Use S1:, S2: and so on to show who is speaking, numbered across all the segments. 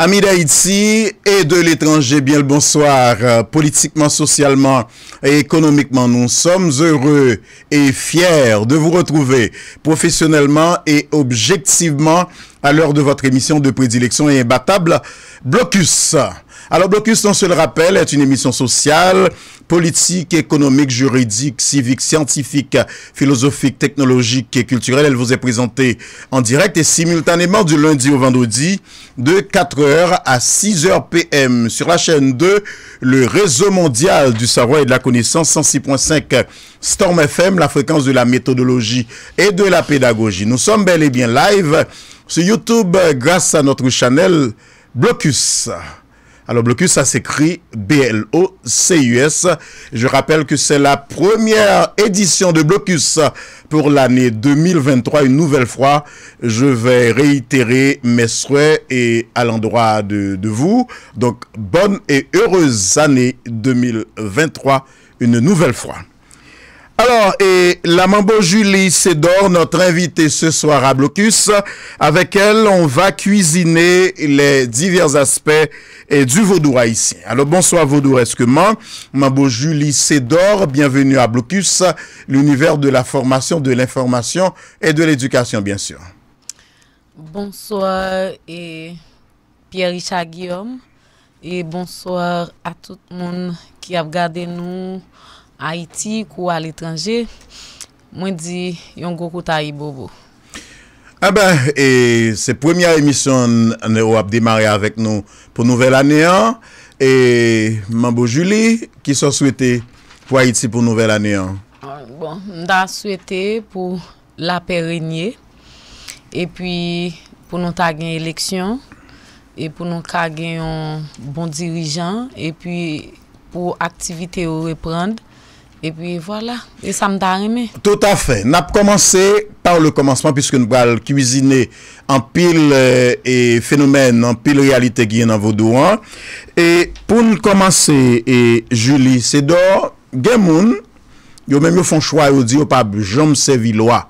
S1: Amis d'Haïti et de l'étranger, bien le bonsoir. Politiquement, socialement et économiquement, nous sommes heureux et fiers de vous retrouver professionnellement et objectivement à l'heure de votre émission de prédilection et imbattable Blocus. Alors, Blocus, on se le rappelle, est une émission sociale, politique, économique, juridique, civique, scientifique, philosophique, technologique et culturelle. Elle vous est présentée en direct et simultanément du lundi au vendredi de 4h à 6h PM sur la chaîne 2, le réseau mondial du savoir et de la connaissance 106.5 Storm FM, la fréquence de la méthodologie et de la pédagogie. Nous sommes bel et bien live sur YouTube grâce à notre channel Blocus. Alors blocus, ça s'écrit B-L-O-C-U-S. Je rappelle que c'est la première édition de blocus pour l'année 2023. Une nouvelle fois, je vais réitérer mes souhaits et à l'endroit de, de vous. Donc bonne et heureuse année 2023. Une nouvelle fois. Alors, et la Mambo Julie Sédor, notre invitée ce soir à Blocus, avec elle, on va cuisiner les divers aspects et du vaudou haïtien. Alors, bonsoir vaudou Mambo Julie Sédor, bienvenue à Blocus, l'univers de la formation, de l'information et de l'éducation, bien sûr.
S2: Bonsoir et Pierre-Richard Guillaume et bonsoir à tout le monde qui a regardé nous Haïti ou à l'étranger, mwen dis yon gokou ta bobo.
S1: Ah ben, et c'est première émission on va démarrer avec nous pour nouvelle année. Hein. Et Mambo Julie, qui sont souhaité pour Haïti pour nouvelle année? Hein.
S2: Ah, bon, on souhaité pour la paix régner. Et puis, pour nous taguer élection. Et pour nous taguer un bon dirigeant. Et puis, pour l'activité reprendre. E pi wala, e sa mda arime.
S1: Tout afe, nap komanse par le komanseman piske nou bal kwizine an pil fenomen, euh, an pil realite gye nan vodouan. E pou nou komanse e juli se do, gen moun, yo men yo fon chwa yo di yo pap jom se vilowa.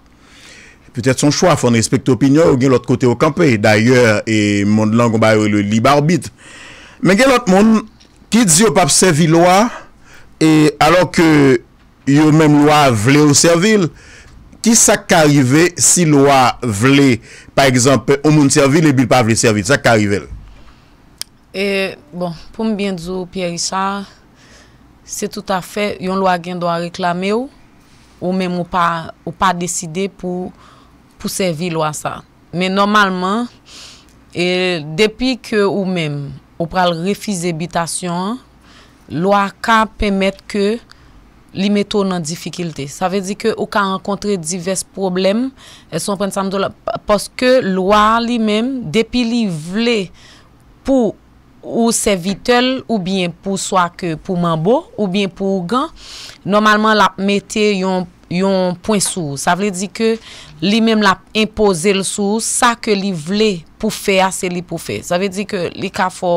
S1: Petet son chwa, fon respekt opinyo ou gen lot kote yo kampe. D'ayor, e mon langou ba yo li barbit. Men gen lot moun, ki di yo pap se vilowa, E alor ke yon menm lwa vle ou servil, ki sa ka rive si lwa vle, par exemple, ou moun servil, e bil pa vle servil, sa ka rive l?
S2: E bon, pou mbien dzo Pierre Richard, se tout a fe, yon lwa gen do a reklame ou, ou menm ou pa deside pou servi lwa sa. Men normalman, e, depi ke ou menm ou pral refize bitasyon, lwa ka pemet ke li me ton nan difikilte. Sa ve di ke ou ka an kontre divers problem, e son pren sanm do la poske lwa li men, depi li vle pou ou se vitel, ou bien pou swa ke pou mambo, ou bien pou ou gan, normalman la mette yon poin sou. Sa ve di ke li men la impose l sou, sa ke li vle pou ou se vitel, pou fè, asè li pou fè. Sa vè di ke li ka fò,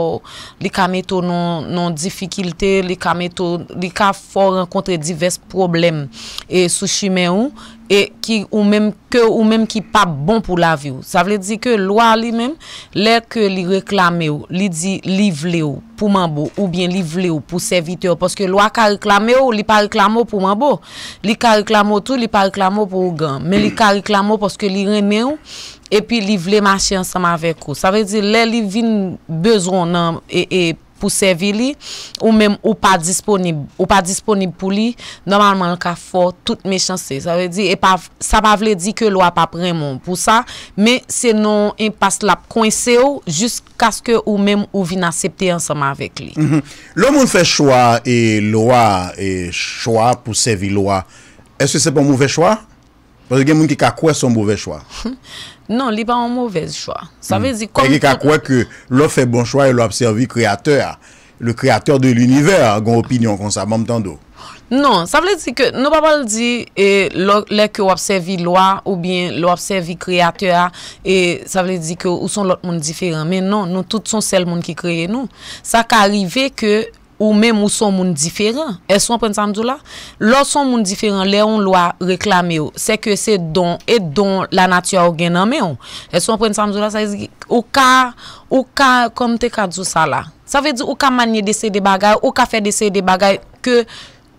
S2: li ka meto non, non difikilte, li ka meto, li ka fò renkontre divers problem e souchi mè ou, e ou mèm ki pa bon pou la vè ou. Sa vè di ke lwa li mèm, lèr ke li reklame ou, li di li vle ou pou mè ou, ou bien li vle ou pou sevite ou, poske lwa ka reklame ou, li pa reklame ou pou mè ou. Li ka reklame ou tou, li pa reklame ou pou ou gan, men li ka reklame ou poske li renme ou, epi li vle mache ansama vek ou. Sa ve di, le li vin bezon e, e, pou sevi li, ou mem ou pa disponib pou li, normalman ka fò, tout me chanse. Sa ve di, e sa pa vle di ke lwa pa premon pou sa, me senon, e pas lap kwen se non ou, just kaske ou mem ou vin asepte ansama vek li.
S1: Mhm. Lo moun fè chwa e lwa e chwa pou sevi lwa, eske se pou mouve chwa? Pari gen moun ki ka kwe son mouve chwa. Hmm.
S2: Non, li pa an mouvez chwa. Sa hmm. vezi kon... E
S1: di ka kwe ke lò fè bon chwa e lò apsevi kreatèr, lò kreatèr de l'univers, gon opinyon kon sa mam tando.
S2: Non, sa vezi ke nou babal di e, lò lèk yo apsevi lò ou bien lò apsevi kreatèr e sa vezi ke ou son lòt moun difèren. Men non, nou tout son sel moun ki kreye nou. Sa ka arrive ke... ou mèm ou son moun diferan. E son pren samdou la? Lò son moun diferan, lè yon lwa reklame yo. Se ke se don et don la natya ou genan mè yon. E son pren samdou la, sa yi zi, ou ka, ou ka, kom te kadzou sa la. Sa vezi, ou ka manye dese de bagay, ou ka fe dese de bagay, ke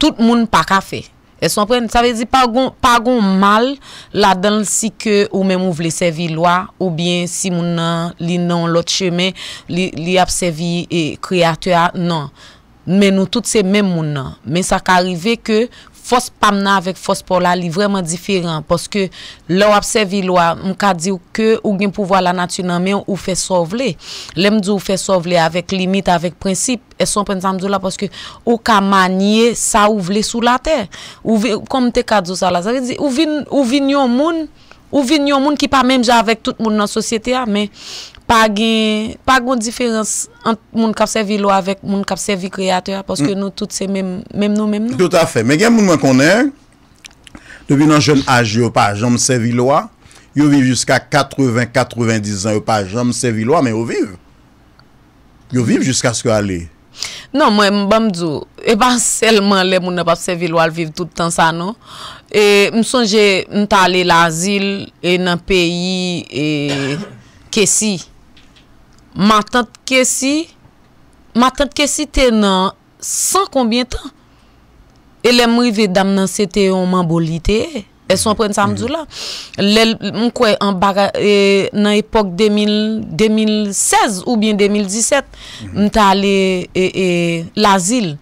S2: tout moun pa ka fe. E son pren, sa vezi, pa goun mal, la den si ke ou mèm ou vle se vi lwa, ou bien si moun nan, li nan lot cheme, li ap se vi kreatua nan. Men nou tout se men moun nan. Men sa ka rive ke fos pa mnen avèk fos pou la li vreman diferent. Poske lò apsevi lò, mwen ka diw ke ou gen pou vwa la nati nan men ou fe sovle. Lem diw ou fe sovle avèk limit avèk prinsip. E son pen sa mdou la poske ou ka manye sa ouvle sou la ter. Kom te kadzo sa la zari. Ou vin yon moun ki pa men javèk tout moun nan sosyete a men. pa gen, pa gen diferense ant moun kapsevi lwa vek moun kapsevi kreator, poske mm. nou tout se mem
S1: nou, mem nou. Tout afe, men gen moun mwen konen, dobi nan jen aji yo pa, jomsevi lwa, yo viv jusqu'a 80-90 an yo pa, jomsevi lwa, men yo viv. Yo viv jusqu'a sko ale.
S2: Non, mwen mbamdou, e ba selman le moun kapsevi lwa lviv tout an sa, non? E msonje, mta ale la zil, e nan peyi, e kesi, Ma tante kesi te nan 100 konbien tan. E le mwive dam nan 71 man boli te e. E son pren sa mdou la. Mwen kwe nan epok 2016 ou bien 2017. Mwen te mhm. ale l'azil.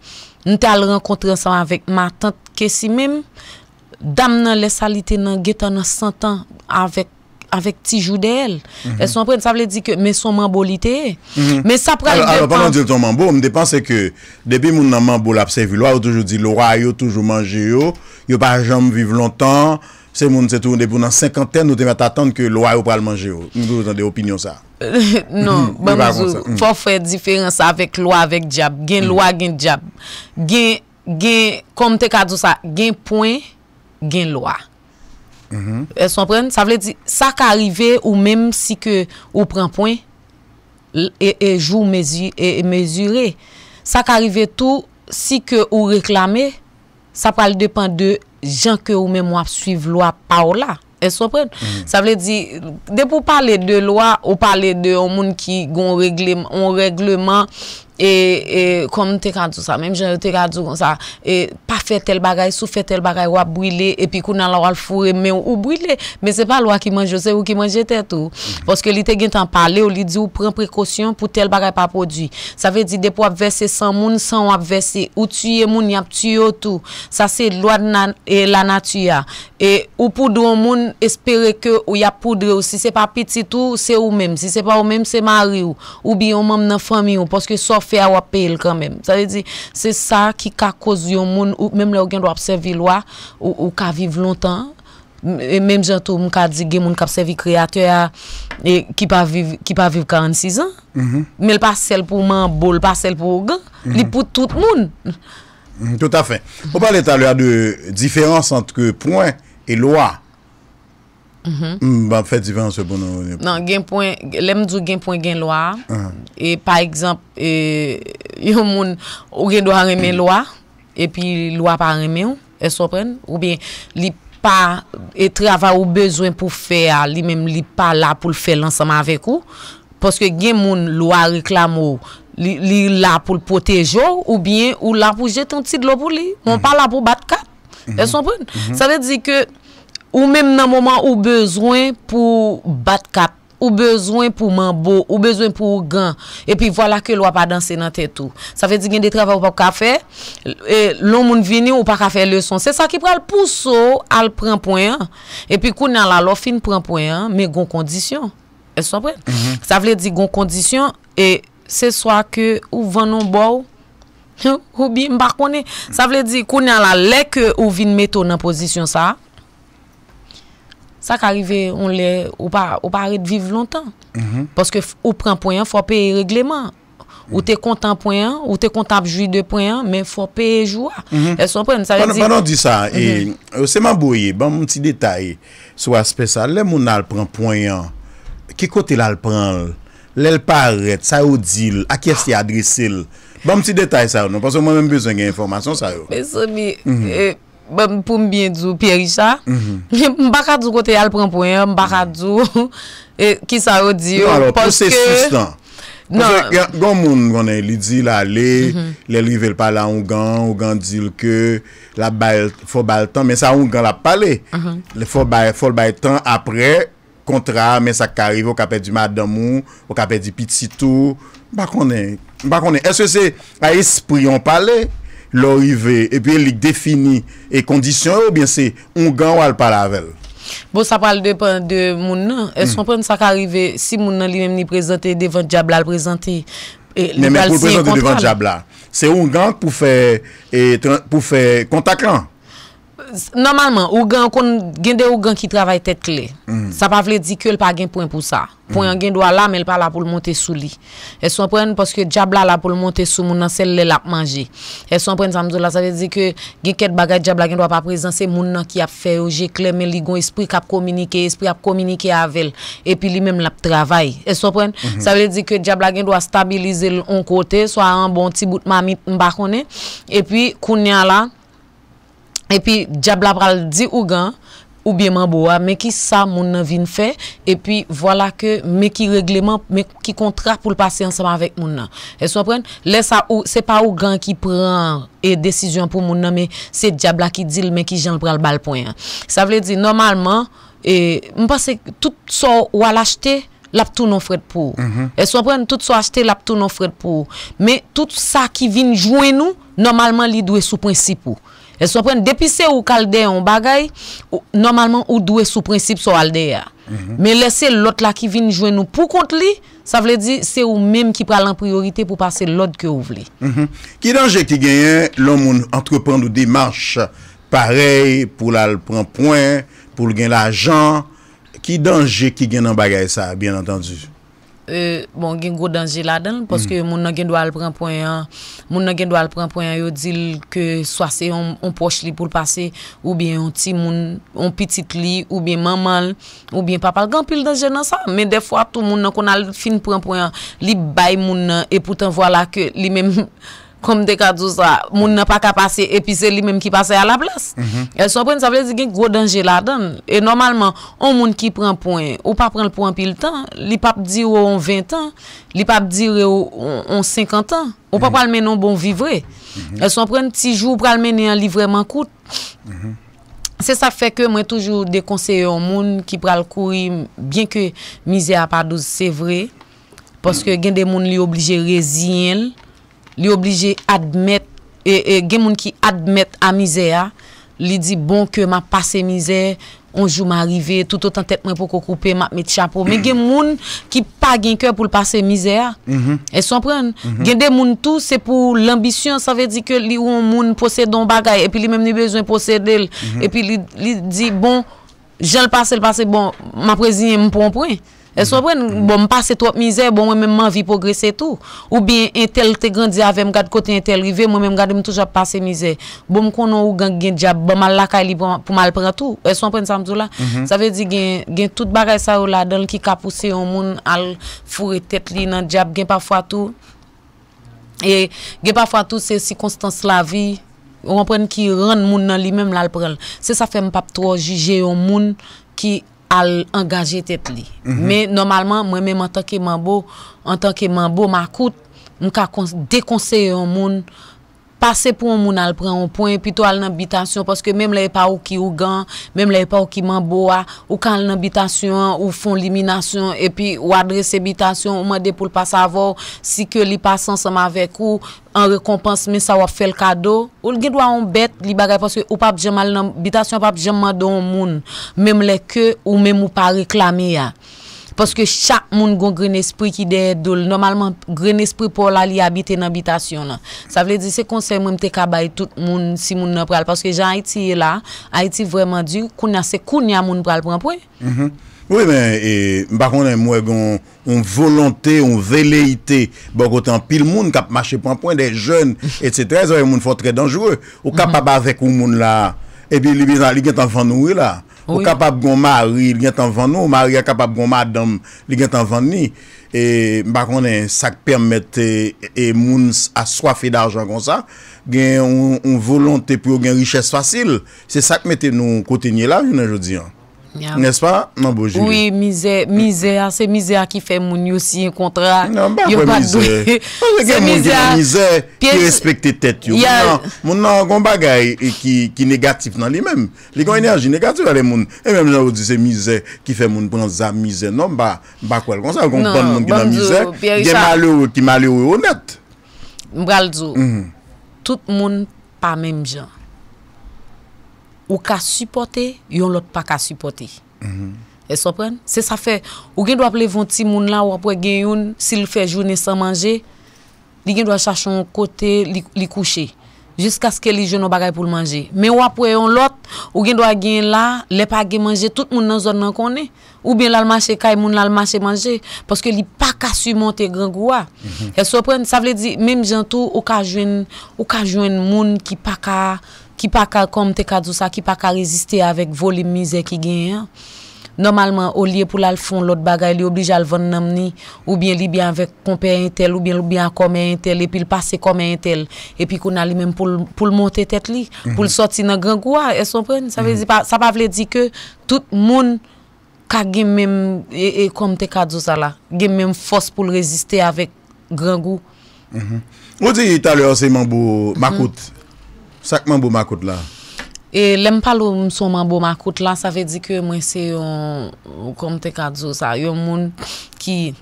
S2: Mwen te ale renkontre ansan avek ma tante kesi mem. Dam nan le sali te nan getan nan 100 tan avek. avèk ti joudel. Mhm. E son prene, sa vle di ke, me son mambo li te.
S1: Mhm. Me sa prele depan. A lè, a lè, a lè, a lè, mwen di l ton mambo, mwen depan se ke, debi moun nan mambo la psevi lwa, ou toujou di lwa, yo toujou manje yo, yo pa jom vive lontan, se moun se toujou debou nan 50 ten, nou te met atan ke lwa yo pral manje yo. Mwen pou zan de opinyon sa.
S2: Non, ban mwen zou, pou fè diférense avèk lwa, avèk djab, gen lwa, gen djab. Gen, gen, kom te kadou sa, E so pren, sa vle di, sa ka arrive ou menm si ke ou pren poin, e jou mezure, sa ka arrive tou, si ke ou reklame, sa pal depan de jan ke ou menm wap suive lwa pa ou la, e so pren, sa vle di, de pou pale de lwa ou pale de ou moun ki gon regleman, E, e, kom te kandou sa, mèm jenè te kandou kon sa, e, pa fè tel bagay, sou fè tel bagay, wap brilè, epi kou nan la wal fure, mè ou brilè, mè se pa lwa ki manjè, se ou ki manjè tetou, poske li te gintan pale, ou li di ou pren prekosyon pou tel bagay pa podi, sa fè di depo apvesè san moun, san wapvesè, ou tiyè moun yap tiyò tou, sa se lwa lanatuyè, ou poudron moun, espere ke ou yap poudre, ou se se pa piti tou, se ou mèm, se se pa ou mèm, se ma ri ou, ou bi yon mèm Fè a wap pe el kan men. Sa de di, se sa ki ka kozyon moun ou mèm lè ou gen dwa apsevi lwa ou ka vive lontan. Mèm e jantou mwen ka di gen moun kapsevi kreatè ya e ki pa vive 46 an.
S1: Mèl
S2: mhm. pa sel pou mèm bol, pa sel pou gen. Mhm. Li pou tout moun.
S1: Mhm, tout a fè. O pa lè talè a de diferans antke pwen e lwa. Mm-hmm. Mm, ba fè divense pou nou
S2: nan genpouen, lemdou genpouen gen lwa ah. e pa ekzamp e, yo moun ou gen dwa remen mm. lwa e pi lwa pa remen ou e sopren ou bien li pa etre ava ou bezwen pou fè li mèm li pa la pou l fè lansama avek ou poske gen moun lwa reklam ou li la pou l potejo ou bien ou la pou jet an tit lo pou li moun mm-hmm. pa la pou bat kat e sopren, mm-hmm. sa de di ke Ou mem nan mouman ou bezwen pou bat kap, ou bezwen pou man bo, ou bezwen pou gan. E pi wala ke lwa pa dansen nan tetou. Sa vle di gen de travè ou pa ka fè, e, loun moun vini ou pa ka fè lè son. Se sa ki pral pousse ou al pran poyen, e pi kou nan la lò fin pran poyen, me gon kondisyon. E so pran. Sa vle di gon kondisyon, e se swa ke ou vannon bou, ou bim bar konen. Sa vle di kou nan la lek ou vin meto nan posisyon sa, Sa ka rive, ou pa arre de vive lontan. Mhm. Paske ou pren poyen, fò peye regleman. Ou mhm. te kontan poyen, ou te kontan pjouye de poyen, men fò peye jwa. Mhm. El son pren, sa yon di. Panon di
S1: sa, euh, seman bouye, ban mwen ti detay, sou aspe sa, le moun al pren poyen, ki kote l al pren l, le l pa arret, sa yon di l, a keste adrese l. Ban mwen ti detay sa yon, paske mwen mwen bezongen informasyon sa yon.
S2: Beso mi. pou mbien djou Pierre Richard mhm. mbaka djou kote al pranpoyen mbaka mhm. djou e, ki sa odi yo pou se sustan
S1: pou se gomoun mgonen li di la mhm. le le li vel pala Ougan Ougan di lke la fol bal tan mwen sa Ougan la pale fol bal tan apre kontra mwen sa karive wak apè di madamou wak apè di piti tou mbakonnen mbakonnen eske se a espri yon pale lor ive, epi li defini e kondisyon ou bien se ungan wale pala avel bo
S2: sa pal de moun nan es kon mm. pren sa ka rive si moun nan li men ni prezante devan diabla l prezante ne men pou prezante devan diabla
S1: se ungan pou fe kontak lan
S2: normalement ou gen kon gen de ou gen ki travaille tête clé mm. sa pa vle di ke l pa gen poin pour sa. Poin mm. gen doit là la, il pas pa la pou sous monte sou li. E parce que diable là la la pou l monte sou moun nan sel le la ap manje. E dire pren, samzou la, sa vle di ke gen ket bagage diable gen doit a pa prezanse moun nan ki ap fe ou je klemen li gon espri kap esprit espri ap komunike avel, epi li men l ap travay. E son pren, mm -hmm. sa vle di ke gen doit stabiliser stabilize côté soit kote, bon petit bout bon ti bout mamit et et puis koun E pi, djabla pral di ou gan, ou bieman bo a, men ki sa moun nan vin fe, e pi, wala ke men ki regleman, men ki kontra pou l'pasi ansama vek moun nan. E so apren, lè sa ou, se pa ou gan ki pran e desisyon pou moun nan, men se djabla ki dil men ki jan pral bal po yon. Sa vle di, normalman, mwen pase, tout sa ou al achete, l'ap tou non fred pou. Mhm. E so apren, tout sa non ou achete, l'ap tou non fred pou. Men, tout sa ki vin jwen nou, normalman li dwe sou prinsipou. El sou pren depise ou kaldeye an bagay, normalman ou dwe sou prinsip sou aldeye a. Men mhm. lese lot la ki vin jouen nou pou kont li, sa vle di se ou menm ki pral an priorite pou pase lot ke ou vle.
S1: Mhm. Ki danje ki genyen loun moun antrepren nou dimarch parey pou lal pren poin, pou lgen l'ajan, ki danje ki genyen an bagay sa, bien entendi?
S2: euh, bon gen gros danger là-dedans parce mm. que moun nan gen doit le prendre point moun nan gen doit le prendre point yo dit que soit c'est on, poche li pour le passer ou bien on petit moun on petit li ou bien maman ou bien papa grand pile danger dans ça mais des fois tout moun nan qu'on a fin prendre point li bay moun nan et pourtant voilà que li même Kom dekadou sa, moun nan pa ka pase, epi se li menm ki pase a la plas. El son pren, sa vle di genk gro denje la dan. E normalman, an moun ki pren poen, ou pa pren le poen pil tan, li pa pdi ou an 20 an, li pa pdi ou an 50 an, ou pa palmen an bon vivre. Mm-hmm. El son pren, ti jou pralmen en li vreman kout.
S3: Se mm-hmm.
S2: sa fe ke mwen toujou dekonseye an moun ki pral kouri, bien ke mizi apadou se vre, poske gen de moun li oblije rezien l. li oblije admet, gen moun ki admet a mizè, li di bon ke ma pase mizè, anjou ma rive, tout an tèt mwen pou koukoupe, ma met chapo. Men gen moun ki pa gen kèr pou pase mizè, e son pren. Gen de moun tou, se pou l'ambisyon, sa ve di ke li ou moun pose don bagay, e pi li meni bezwen pose del, mm-hmm. e pi li di bon, jen l'pase l'pase bon, ma prezine mpon pren. Eswa pren, bom pase trop mizè, bom wè mèm manvi progresè tout. Ou biye entel te grandze avèm gade kote entel rivè, mèm gade mèm toujap pase mizè. Bom konon ou gen djab, bom al lakay li pou mal pran tout. Eswa pren, Samzoula, sa vè di gen tout bagay sa ou la, dan l ki kapouse yon moun al fure tet li nan djab gen pa fwa tout. E gen pa fwa tout se si konstans la vi, bom pren ki ren moun nan li mèm lal pran. Se sa fèm pap tro, jije yon moun ki... al angaje te pli. Men, mhm. normalman, mwen men man tanke man bo, man tanke man bo, makout, mwen ka dekonseye yon moun Pase pou ou moun al pren ou pwen, pi tou al nan bitasyon, poske mèm lè pa ou ki ougan, mèm lè pa ou ki mamboua, ou ka al nan bitasyon, ou fon liminasyon, epi ou adrese bitasyon, ou mèm de pou l'passe avor, si ke li pasansan ma vek ou, an rekompans men sa wap fel kado. Ou l'gidwa ou mbet, li bagay, poske ou pap jema al nan bitasyon, ou pap jema do ou moun, mèm lè ke ou mèm ou pa reklami ya. Paske chak moun goun gren espri ki de doul, normalman gren espri pou la li habite nan bitasyon la. Sa vle di se konse mwen te kabay tout moun si moun nan pral. Paske jan Haiti e la, Haiti vreman di kouna se kounya moun pral pwampwe.
S1: Mhm. Oui men, e, mbakon en mwen goun, mwen volante, mwen veleite, bwakotan pil moun kap mache pwampwe, de jen et se trez, mwen fote re danjwe, wakap abaze kou moun la, ebi li bizan li gen tanfand nouwe la. Ou kapap goma a ri li gen tan van nou, ou ma ri a kapap goma a dam li gen tan van ni. E bakon e sak permette e, e moun aswa fe da ajan kon sa, gen yon volante pou gen riches fasil. Se sak mette nou kote nye la, jounen jodi an. Nespa nan bojil Oui
S2: mize, mize a se mize a ki fe moun yo si yon kontra Nan bakwe mize Se mize a Ki respekte tet yo
S1: Moun nan kon bagay ki negatif nan li men Li kon enerji negatif ale moun E men mizan ou di se mize ki fe moun Ponan za mize nan bakwe Kon sa kon ton moun ki nan mize Ki male ou honet
S2: Mbalzo Tout moun pa men mizan Ou ka supporte, yon lot pa ka supporte. E so pren, se sa fe, ou gen do aple 26 moun la, ou aple gen yon, si l fè jounen san manje, li gen do aple chache yon kote, li kouche, jiska skè li jounen bagay pou l manje. Men ou aple yon lot, ou gen do aple gen la, le pa gen manje, tout moun nan zon nan konne, ou ben lal manje kaj, moun lal manje manje, paske li pa ka surmonte gen gwa. E so pren, sa vle di, men jantou, ou ka jounen moun ki pa ka supporte, ki pa ka kom te kadousa, ki pa ka reziste avèk volim mizè ki gen yon. Normalman, ou liye pou la l'fon, l'ot bagay li oblijal von namni, ou bien li bien avèk kompe yon tel, ou bien l'ou bien komme yon tel, epi l'pase komme yon tel, epi kou nan li men pou l'monte tet li, mhm. pou l'soti nan grangou mhm. a, e son e, pren, sa pa vle mhm. di ke tout moun ka gem men, e kom te kadousa la, gem men fos pou l'reziste avèk
S1: grangou. Ou di ita lè osèman bou makout? Sakman bou makout lan?
S2: E lem palo mson man bou makout lan, sa ve di ke mwen se yon, kom te kadzo sa, yon moun ki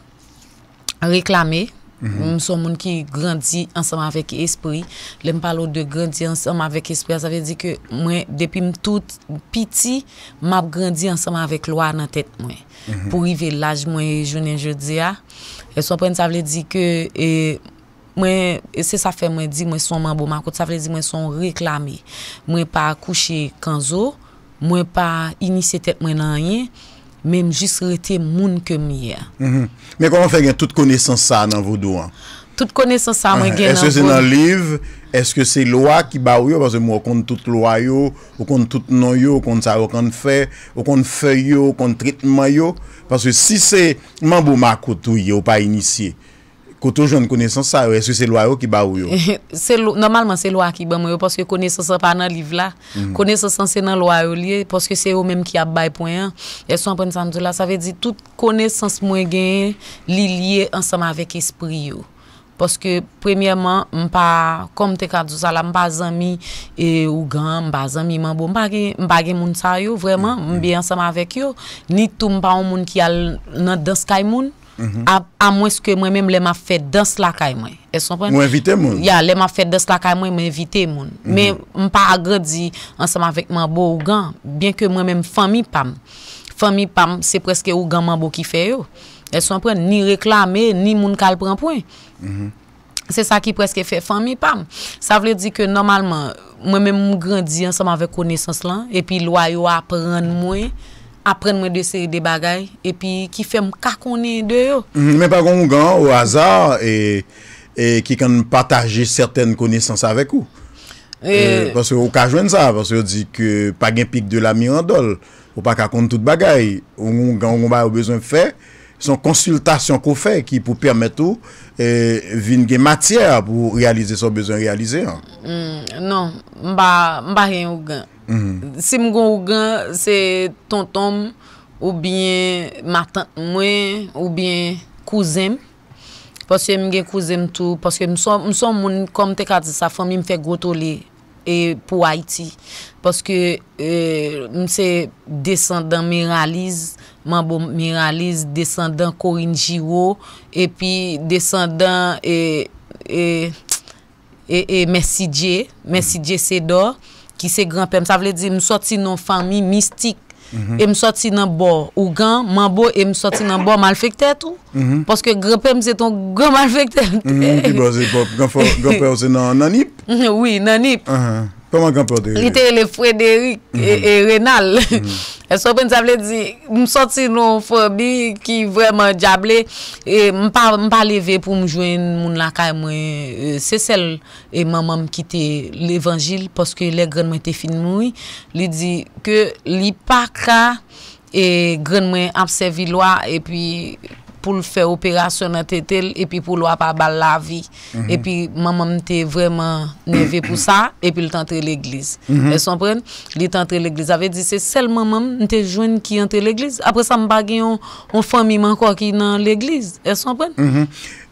S2: reklame, mhm. mson moun ki grandi ansama vek espri, lem palo de grandi ansama vek espri, sa ve di ke mwen depi mtout piti, mab grandi ansama vek lwa nan tet mwen, mhm. pou rive laj mwen jounen jodze a. E so pen sa ve di ke, e, mwen se sa fe mwen di mwen son mambou makout, sa fe li di mwen son reklami. Mwen pa akouche kan zo, mwen pa inisye tet mwen nan yon, mwen jis rete moun ke miye.
S1: Mm-hmm. Mwen konon fe gen tout kone san sa nan vodou an?
S2: Tout kone san sa mwen gen nan vodou. Eske se nan
S1: liv, eske se loa ki ba ou yo, pase mwen konon tout loa yo, konon tout non yo, konon sa konon fe, konon fe yo, konon tritman yo, pase si se mambou makout ou yo pa inisye, Koto joun konesans sa yo, eske se lwa yo ki ba ou yo?
S2: Normalman se lwa ki ba mwen yo Poske konesans se pa nan liv la mhm. Konesans se nan lwa yo liye Poske se yo menm ki ap bay poyen Eso anprensantou la, sa ve di Toute konesans mwen gen Liye ansama vek espri yo Poske premiyeman Mpa kom te kadou sala Mpa zami e, ou gan Mpa zami manbo, mpa gen moun sa yo Vreman, mbi ansama vek yo Ni tou mpa ou moun ki al Nan danskay moun à, moins que moi-même les m'a fait dans la caille moi elles sont qu'on inviter mon ya les m'a fait dans la caille moi m'inviter mon mais on pas grandi ensemble avec mon beau ougan bien que moi-même famille pam famille pam c'est presque ougan mon beau qui fait Elles est sont ni réclamer ni mon cal prend point mm-hmm. c'est ça qui presque fait famille pam ça veut dire que normalement moi-même grandis ensemble avec connaissance là et puis loyaux apprendre moins apren mwen de se de bagay, epi ki fe mou kakone de yo.
S1: Mwen mhm, pa kon moun gan, ou azar, e, e ki kan pataje certaine konesans avèk ou. E- e, paswe ou kajwen sa, paswe ou di ke pa gen pik de la miyon dol, ou pa kakone tout bagay, ou moun gan moun bay ou bezon fè, Son konsultasyon kou fè ki pou permèt ou e, vin gen matyè pou realize son bezon realize.
S2: Mm, non, mba gen ou gen. Mhm. Si mgon ou gen, se tonton ou bien matan mwen ou bien kouzem. Posye mgen kouzem tou, posye mson moun kom te kati safon mi mfe gotoley. E pou Haiti. Paske e, mse descendant Meralize, descendant Corinne Giraud, epi descendant et Messidje, e, Messidje Sedor, ki se granpèm. Sa vle di msoti nan fami mistik Mm-hmm. E msotsi nan bo ou gan, man bo e msotsi nan bo mal fèk tè tou. Mm-hmm. Paske gropèm zè ton gwo mal fèk tè tou.
S1: Moun mm-hmm, ki bo zè pop, gropèm zè nan nip?
S2: Oui, nan nip.
S1: Uh-huh. Poman kanpote? Rite
S2: le Frédéric mm-hmm. et Renal. E so ben diable di, msoti nou fobi ki vreman diable. E mpa leve pou mjwen moun laka. E mwen se sel e mman mkite l'evangil. Poske le gren mwen te fin moui. Li di ke li pakra. E gren mwen apsevi lwa. E pi... pou l fè operasyon nan tè tèl epi pou l wap apal la vi mhm. epi mamam tè vreman neve pou sa epi l tè antre l eglis mhm. eson pren? l tè antre l eglis ave di se sel mamam n tè jwen ki antre l eglis apre sa m bagi yon yon fami man kwa ki nan l eglis eson pren?
S1: Mhm.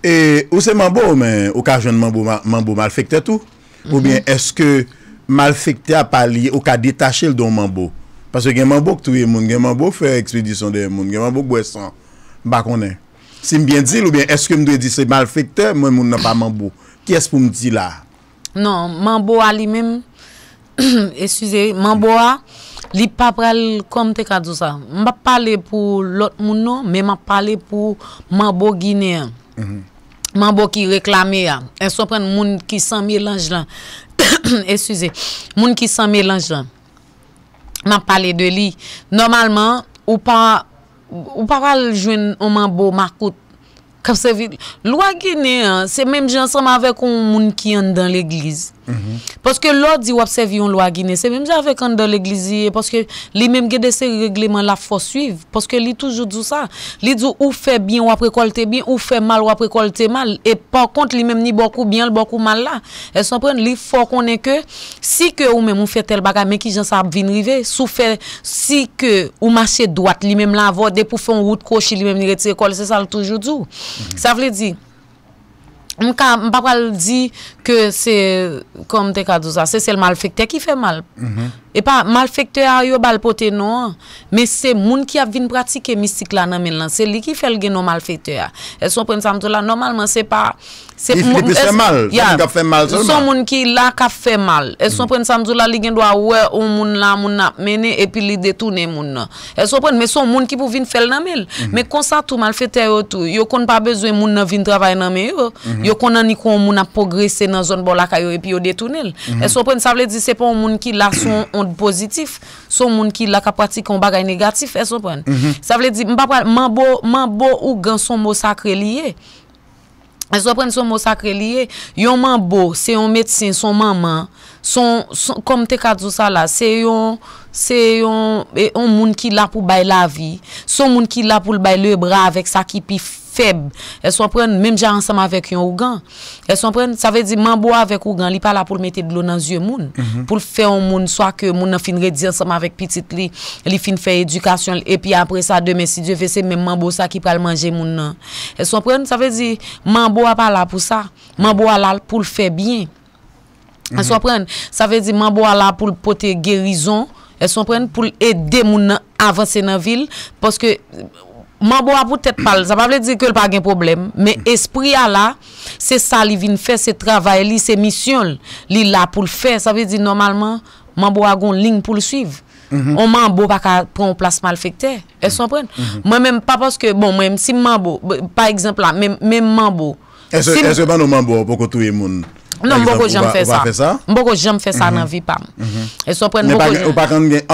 S1: e ou se mambou men ou ka jwen mambou mambou mal fèk tè tou ou bien eske mal fèk tè a pali ou ka detache l don mambou pase gen mambou k touye moun gen mambou fè ekspedisyon de moun gen mambou k wè san bakonè Si m byen di l ou byen eske m doye di se mal fiktè, mwen moun nan pa Mambo. Kyes pou m di la?
S2: Non, Mambo a li menm. Eskuse, Mambo a li pa pral kom te kadou sa. M pa pale pou lot moun nan, men m pa pale pou Mambo Gine. Mhm. Mambo ki reklamè a. Eskuse, moun ki san melanj lan. Eskuse, moun ki san melanj lan. M pa pale de li. Normalman, ou pa... Ou pa pal jwen oman bo makout Lo a Gine, se menm jen seman avek ou moun ki yon dan l'eglize Poske lor di wap sevyon lo a Gine se menm jen avek an dan l'eglize poske li menm gede se regleman la fos suiv poske li toujou dousa li dous ou fe bien wap rekolte bien ou fe mal wap rekolte mal e ponkont li menm ni boku bien l boku mal la e son pren li fokone ke si ke ou menm ou fe tel baga menm ki jen seman ap vinrive sou fe si ke ou masye doat li menm la vode pou fe un route koshi li menm ni rete kol se sal toujou dous Sa vle di, m papal di ke se kom dekado sa, se sel mal fikte ki fe mal. Mhm. et pas malfecteur yo bal pote non mais c'est moun qui a vinn pratiquer mystique là nan men lan c'est lui qui fait le gen malfecteur elles sont prendre ça tout la normalement c'est pas c'est moun qui fait mal son moun qui là qui fait mal elles sont mm. prendre ça tout la li gen droit ou moun là moun a mené et puis li détourner moun elles sont prendre mais son moun qui pouvait faire la mel mais mhm. comme ça tout malfecteur yo tout yo konn pas besoin moun nan vinn travailler nan men yo a konn ni kon moun a progresser dans zone bon la et puis yo e détourner mhm. elles sont prendre ça veut dire c'est pas qui là son pozitif, son moun ki la ka pratik kon bagay negatif, e so pren. Sa mhm. vle di, mba pral, man bo ou gan son mou sakre liye. E so pren son mou sakre liye. Yon man bo, se yon metsin, son maman, son, kom te kadzou sa la, se yon, se yon, e yon moun ki la pou bay la vi, son moun ki la pou bay le bra avèk sa ki pif. Fèb, e son pren, mèm jè ansèm avèk yon Ougan, e son pren, sa vè di, mèm bo avèk Ougan, li pa la pou l metè dlo nan zye moun, pou l fè yon moun, sa ke moun nan fin redi ansèm avèk pitit li, li fin fè edukasyon, epi apre sa, demè si, diò vè se, mèm mèm bo sa ki pral manje moun nan. E son pren, sa vè di, mèm bo apal la pou sa, mèm bo alal pou l fè byen. E son pren, sa vè di, mèm bo alal pou l pote gerizon, e son pren, pou l edè moun nan avansè nan vil, poske... Mambo a pou tèt pal, sa pa vle di ke l pa gen problem, men espri a la, se sa li vin fè, se travay li, se misyon li la pou l fè, sa vle di normalman, mambo a gon ling pou l suiv. Mhm. On mambo pa ka pron plasman fèk tè, eson pren. Mwen menm pa poske, bon mwenm, si mambo, pa ekzempla, menm mambo. Ese ban
S1: ou mambo pou koutouye moun? Non, mbo ko jem fe sa.
S2: Mbo ko jem fe sa nan vipam.
S1: En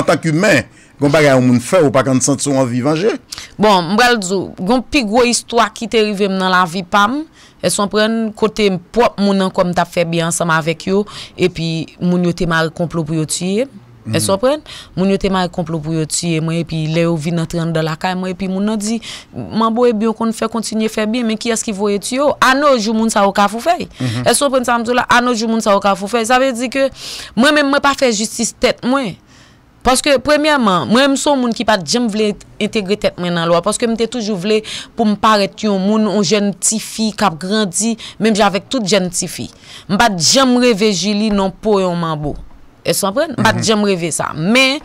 S1: tanku men, gom baga yon moun fe, wopak an sensu an vivanje?
S2: Bon, mbrel dzo, gom pi gwo istwa ki te rivem nan la vipam, e son pren kote mpwop mounan kom da febyan sama vekyo, epi moun yo temal komplo priyotiye. Mwen yo temay komplo pou yo tiye Mwen yo pi leyo vinatren de la kay Mwen yo pi moun an di Mwen bo e byon kon fè kontinye fè biye Men ki as ki voye ti yo Ano joun moun sa wakafou fè Ano joun moun sa wakafou fè Sa ve di ke mwen mwen pa fè justice tèt mwen Paske premièman Mwen mson moun ki pat jem vle Integrite mwen nan lwa Paske mwen te toujou vle pou mparet yon moun On jen ti fi kap grandi Mwen javèk tout jen ti fi Mwen pat jem revèjili nan po yon mwen bo E so pren, bat jem revè sa Men,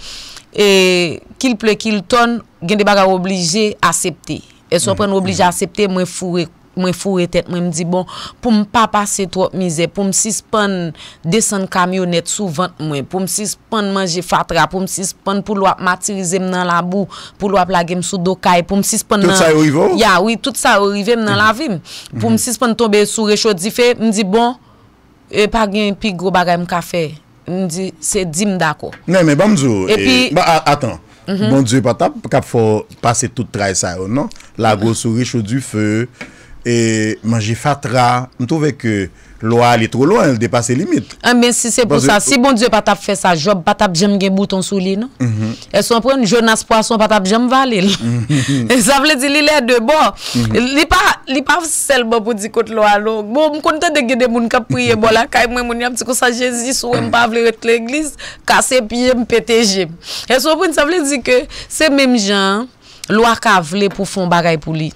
S2: kil ple kil ton Gende baga oblije Asepte, e so pren oblije asepte Mwen fure, mwen fure tèt Mwen mdi bon, pou mpa pase trop mize Pou msis pon desen kamyonet Sou vent mwen, pou msis pon Manje fatra, pou msis pon Pou lwa matirize mnen la bou Pou lwa plage msou dokay Tout sa yorive mnen la vim Pou msis mm-hmm. pon tombe sou rechot Mdi bon, e euh, pa gen Pi gro baga mka fey mwen di, se dim da ko.
S1: Ne, men, ban mzou, et e, pi... Atan, mhm. ban mzou e patap, kap fo pase tout trai sa yo, non? La go sou richou du fe, e manji fatra, mwen touve ke... Loal e tro loal, el depase limit.
S2: An ah, men si se pou sa, si bon die patap fe sa job, patap jem gen bouton sou li, no? E son pren, Jonas Poisson patap jem valil. E sa vle di li lè de, bo, li paf sel bo pou di kote loal, no? Bo, m kon te de gede moun ka priye, bo, la kay mwen moun yap ti ko sa jezi, sou m pa vle ret l'eglis, kase piye m pete jem. E son pren, sa vle di ke, se mèm jan, loa ka vle pou fon bagay pou li.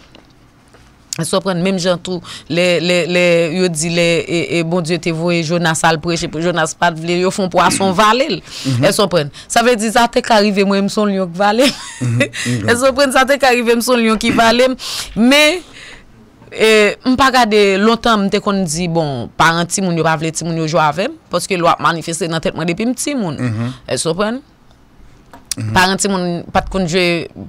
S2: Sopren, menm jantou, yo di le, e, e, bon diyo te voye Jonas al preche, Jonas pat vle, yo fon po asfon valel. Mhm. E Sopren, sa ve di zatek arive mwen mson liyon ki valem. Mhm. Sopren, zatek arive mson liyon ki valem. Men, mpa gade, lontan mte kon di, bon, parenti moun yo pa vle ti moun yo jo avem, poske lwa manifeste nan tet mwen depi mti moun. Mhm. Sopren. Mhm. Paran ti moun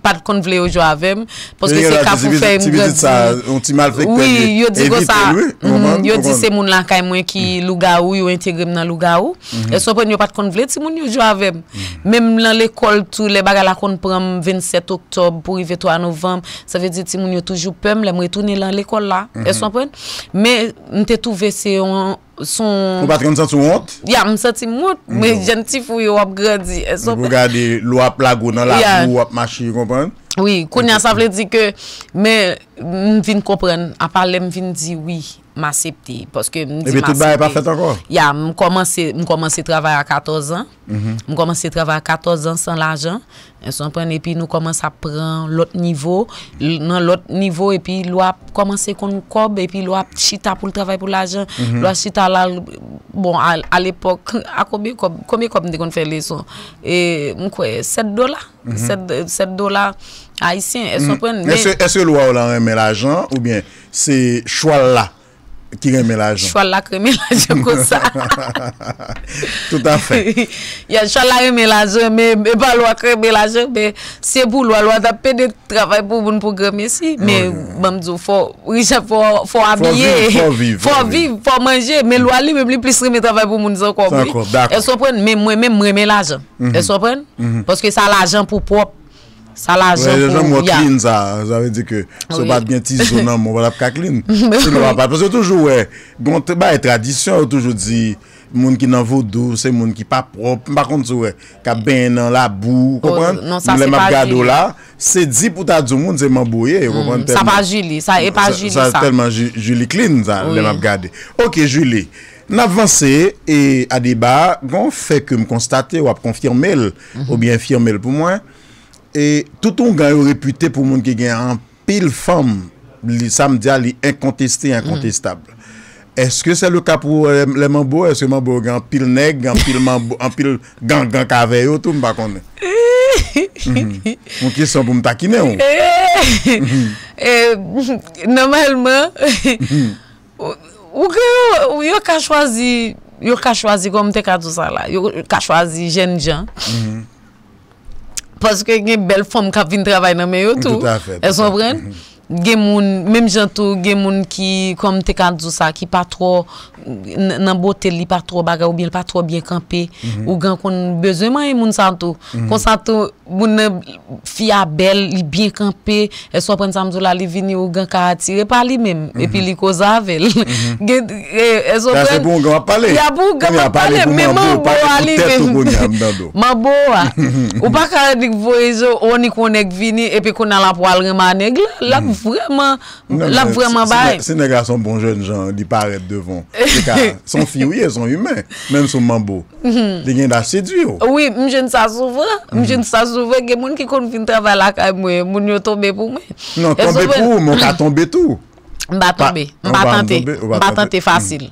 S2: pat konvle yo jwa avèm. Poske se ka pou fè mwen... Ti mizit sa,
S1: onti mal fèk penye. Oui, yo di e, mhm,
S2: se moun lankay mwen ki mhm. louga ou, yo integre mnan louga ou. E sopènyo pat konvle ti moun yo jwa avèm. Mèm lan lèkol tou, lè baga lakon prèm 27 oktob, pou rive to anovèm. Sa vè di ti moun yo toujou pèm, lè mwen etouni lan lèkol la. E sopènyo. Mè, mwen te touve se... Son... Mpati
S1: msati mwot?
S2: Ya, msati mwot, men non. jen ti fwe wap gradi.
S1: Mpati wap lago nan la fwe wap machi, yu kompwen?
S2: Oui, konya sa vle di ke, men mvin kompwen, apale mvin di wii. m'accepter parce que et puis tout n'est pas fait encore. Ya, me commencer me travailler à 14 ans. Me mm-hmm. commencé à travailler à 14 ans sans l'argent. Et puis nous commençons à prendre l'autre niveau, dans l'autre niveau et puis loi commencer qu'on cob et puis loi chita pour le travail pour l'argent. Mm-hmm. Loi chita là bon à, l'époque à combien comme combien cob de qu'on fait leçon et nous quoi 7 dollars. 7 mm-hmm. dollars haïtiens. Est-ce
S1: Est-ce que loi là met l'argent ou bien c'est choix là qui remet l'argent. Choix
S2: là qui l'argent comme ça.
S1: Tout à fait.
S2: Il y a remet l'argent, mais pas loi qui l'argent. Mais c'est pour loi, loi, ça de travail pour mon programmer ici. Mais même faut, il faut, faut habiller. Il faut vivre. faut faut manger. Mais loi, lui, même plus remet travail pour vous encore. D'accord, d'accord. Elles comprennent, mais moi-même, je remets l'argent. Elles mm-hmm. prend. Mm-hmm. Parce que ça, l'argent pour propre. Salajan pou mwen ya. Mwen mwen klin
S1: sa, javè di ke, se bat bienti zonan mwen mwen ap kaklin. Se nou ap ap, se toujou wey, gwen te ba e tradisyon, ou toujou di moun ki nan vodou, se moun ki pa prop, mwen akont sou wey, ka ben nan la bou, kompon, mwen lèm ap gado la, se di pou ta djou moun, se mwen bouye, kompon. Sa pa
S2: Juli, sa e pa Juli sa. Sa telman
S1: Juli klin sa, lèm ap gade. Ok Juli, nan avanse, e adiba, gwen fe ke m konstate, wap konfirmel, mhm. ou bien firmel pou mwen, E toutou ngan yo repute pou moun ki gen an pil fam li sam dia li inkonteste, inkontestable. Mm. Eske se le ka pou euh, le mambou, eske mambou gen an pil neg, an pil mambou, an pil gang, gang kave yo toutou mba konde. Mm-hmm. Moun ki son pou mta kine eh! Eh! Eh!
S2: Mm-hmm. yo. Normalman, yo ka chwazi gom te kadousa la, yo ka chwazi jen jan. Mm-hmm. Paske gen bel fom ka vin travay nan meyo tout. Tout a fred. E son pren? Gè moun, mèm jantou, gè moun ki kom tekan dousa, ki pa tro, nan bote li pa tro baga, ou bèl pa tro bèkampè, mhm. ou gèn kon bezèman yè e moun santo. Mhm. Kon santo, moun fia bèl, lè bèkampè, e so pren samzou la li vini ou gèn ka atire pa li mèm, epi mhm. li ko zave lè. E so pren... Tase pou bon ou gèn wap pale? Ya pou ou gèn wap pale, mèman bo a li mèm. Mèman bo a li mèm. Mèman bo a. Ou pa ka dik voye, ou ni e kon ek vini, epi kon alap walre maneg, Vreman, non, la vreman baye.
S1: Senega son bon jen jan, li paret devon. De ka, son fiyouye, son yumen. Menm son mambo. De gen da sedu yo.
S2: Oui, m jen sa souve, m jen sa souve, gen moun ki kon fin travay lakay, moun yo tombe pou mwen.
S1: Non, tombe pou, moun ka tombe tou.
S2: M ba tombe, m ba tante, m ba tante fasil.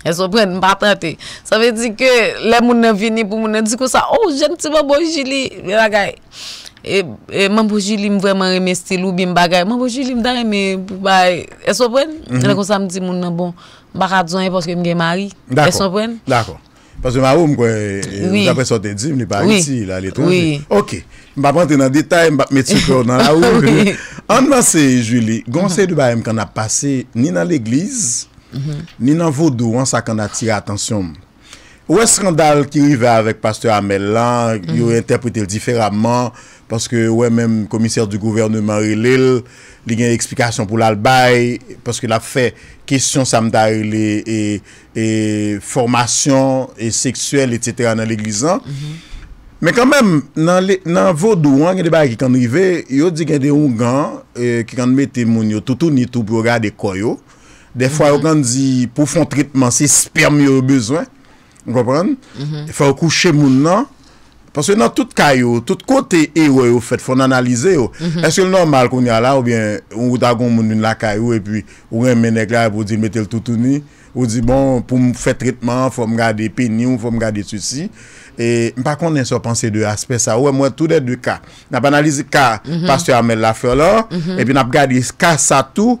S2: E so pren, m ba tante. Sa ve di ke, le moun nan vini pou moun nan di kousa, ou oh, jen ti ba bojili, m yagay. E, e mwen pou Juli mwen vwèman remè stilou bin bagay, mwen pou Juli mwen daremè pou bay, e sopwen? E mhm. lè kon sa mwen di moun nan bon, mwen baka zonye poske mwen gen mari, e sopwen?
S1: D'akon, d'akon, poske mwen a ou mwen kwen, mwen apre sote di mwen li bagay ti la, lè tou. Ok, mwen pa pwantè nan detay, mwen pa meti choukò nan la ou. An mwen se Juli, gonsè d'ou bay mwen kwa nan pase ni nan l'eglise, mhm. ni nan vodou, an sa kwa nan tira atensyon mwen. wè srandal ki rive avèk pasteur Amel lan, yon reinterprete mm. l difèraman, paske wè mèm komisèr du gouvernement relèl, li gen eksplikasyon pou lal bay, paske la fè, kesyon sa mda relè, e formasyon, e seksuel, etc. nan l'eglizan. Mè kan mèm, nan vò dou an, gen de bay ki kan rive, yon di gen de yon gan, ki kan mè temoun yo, toutou ni tou broukade koyo, mm-hmm. defwa yon kan di poufon tritman, se spermi yo bezwen, E fè ou kouche moun nan Pansè nan tout kaya ou Tout kote e wè ou fèt fò nan analize ou Eske lè normal koun ya la ou bien Ou ta goun moun in la kaya ou e Ou gen menèk la ou di metè l toutouni Ou di bon pou m fè tritman Fò m gade penyon, fò m gade sussi E m pa konnen sò panse de aspe sa Ou e mwen tout dè du ka Nap analize ka mhm. pastyo a men la fè la mhm. E pi nap gade ka sa tou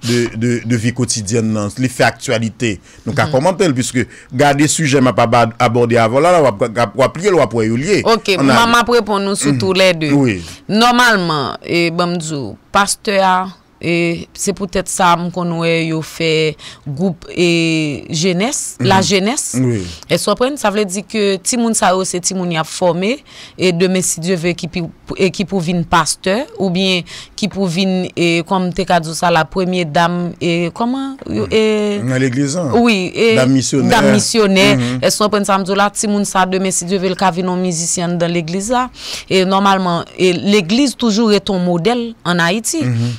S1: De vi kotidyen nan Li fe aktualite mhm. Nou ka komantel Piske gade suje ma pa bade aborde avon La la wap priye lwa pou e yu liye Ok, mama pou
S2: e pon nou sotou le de Normalman E bamdzo, paste a et c'est peut-être ça qu'on a fait groupe et jeunesse mhm. la jeunesse oui. et ça veut dire que Timoun ça aussi Timoun y a formé et demain si Dieu veut qui pour qui pasteur ou bien qui pour venir comme tu as ça la première dame et comment
S1: et mhm. dans l'église hein? oui et dame missionnaire mhm. et ça
S2: me dit là Timoun sa demain si Dieu veut le ca un musicien dans l'église là et normalement l'église toujours est ton modèle en Haïti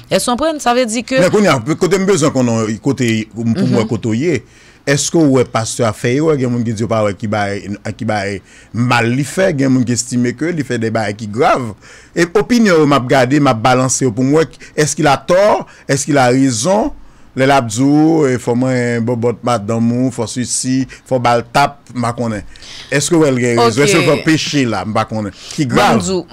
S2: elles sont sa ve di ke... Mwen konye,
S1: kote mbezon konon, kote mpou mwen koto ye, esko wè pastor a fey wè, gen mwen gen diyo par wè ki bay, a ki bay mal li fe, gen mwen gen stime ke, li fe de bay ki grav, e opinyo wè mwen ap gade, mwen ap balanse wè, pou mwen wè, eski la tor, eski la rizon, lè la bzou, eh, fò mwen bo bot bat damou, fò sisi, fò bal tap, mwen ba konen. Esko wè lge riz, wè sou fò peche la, mwen ba konen, ki grav. Mwen djou,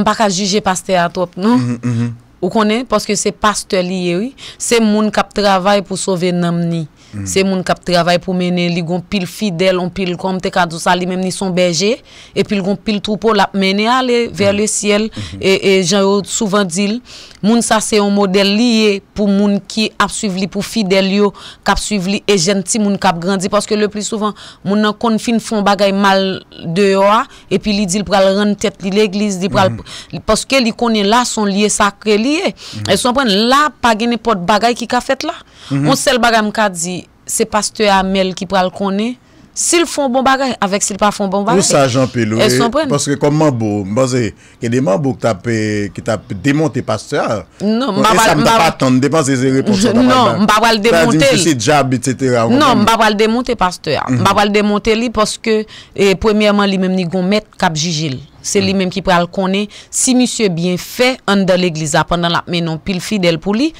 S2: mwen pa ka juje pastor a top nou? Mwen, mwen, m Ou konen, paske se paste liyewi, se moun kap travay pou sove namni. Mm. Se moun kap travay pou mene li gon pil fidel On pil kon te kadousa li menm ni son beje E pil gon pil troupo la mene ale Ver mm. le siel mm-hmm. E, e jen yo souvan dil Moun sa se yon model liye Pou moun ki ap suiv li pou fidel yo Kap suiv li e jenti moun kap grandi Paske le pli souvan moun an kon fin Fon bagay mal deyo a E pi li dil pral ren tet li le glis mm. Paske li konye la son liye sakre liye E son pren la Pa geni pot bagay ki ka fet la Moun mm-hmm. sel bagay mka di se pasteur a mel ki pral kone, sil fon bon bagay, avek sil pa fon bon bagay. Ou sa jampil ou e? E son pren. Poske
S1: koman bo, mboze, ke deman bo ki ta pe, ki ta pe demonte pasteur. Non, mba wal... E sa mda pa ton, depan se ze reponson. Non, mba wal demonte li. Ta di mse si jab, et cetera. Non, mba
S2: wal demonte pasteur. Mhm. Mba wal demonte li, poske, e eh, premièman li menm ni gon met, kapjijil. Se li menm ki pral kone, si misye bienfè, an de l'egliza, pren nan la menon pil fidèl pou li,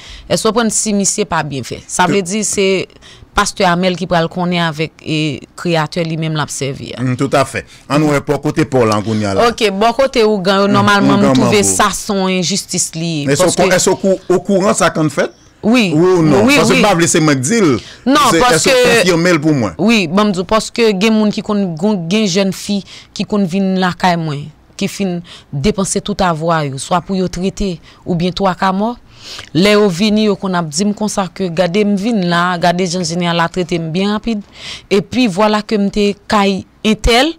S2: Pasteur amel ki pral konen avèk E kreatur li mèm
S1: l'abservi mm, Tout afè, an wè pou kote pou langoun ya la
S2: Ok, pou bon kote ou mm, normalman mou mm, touve sa son Injustis li E so pou
S1: okouran sa konfèd? Ou ou non? E se bavle se magdil E se konfèd yon mel pou mwen
S2: Oui, bambzou, non, poske bon, gen moun ki kon Gen jen fi ki kon vin lakay e mwen Ki fin depanse tout avwa yo So apou yo trité ou bientou akamot Le yo vini yo kon ap di m konsa ke gade m vin la, gade jen jen ya la trete m byen apid. E pi wala ke m te kay etel,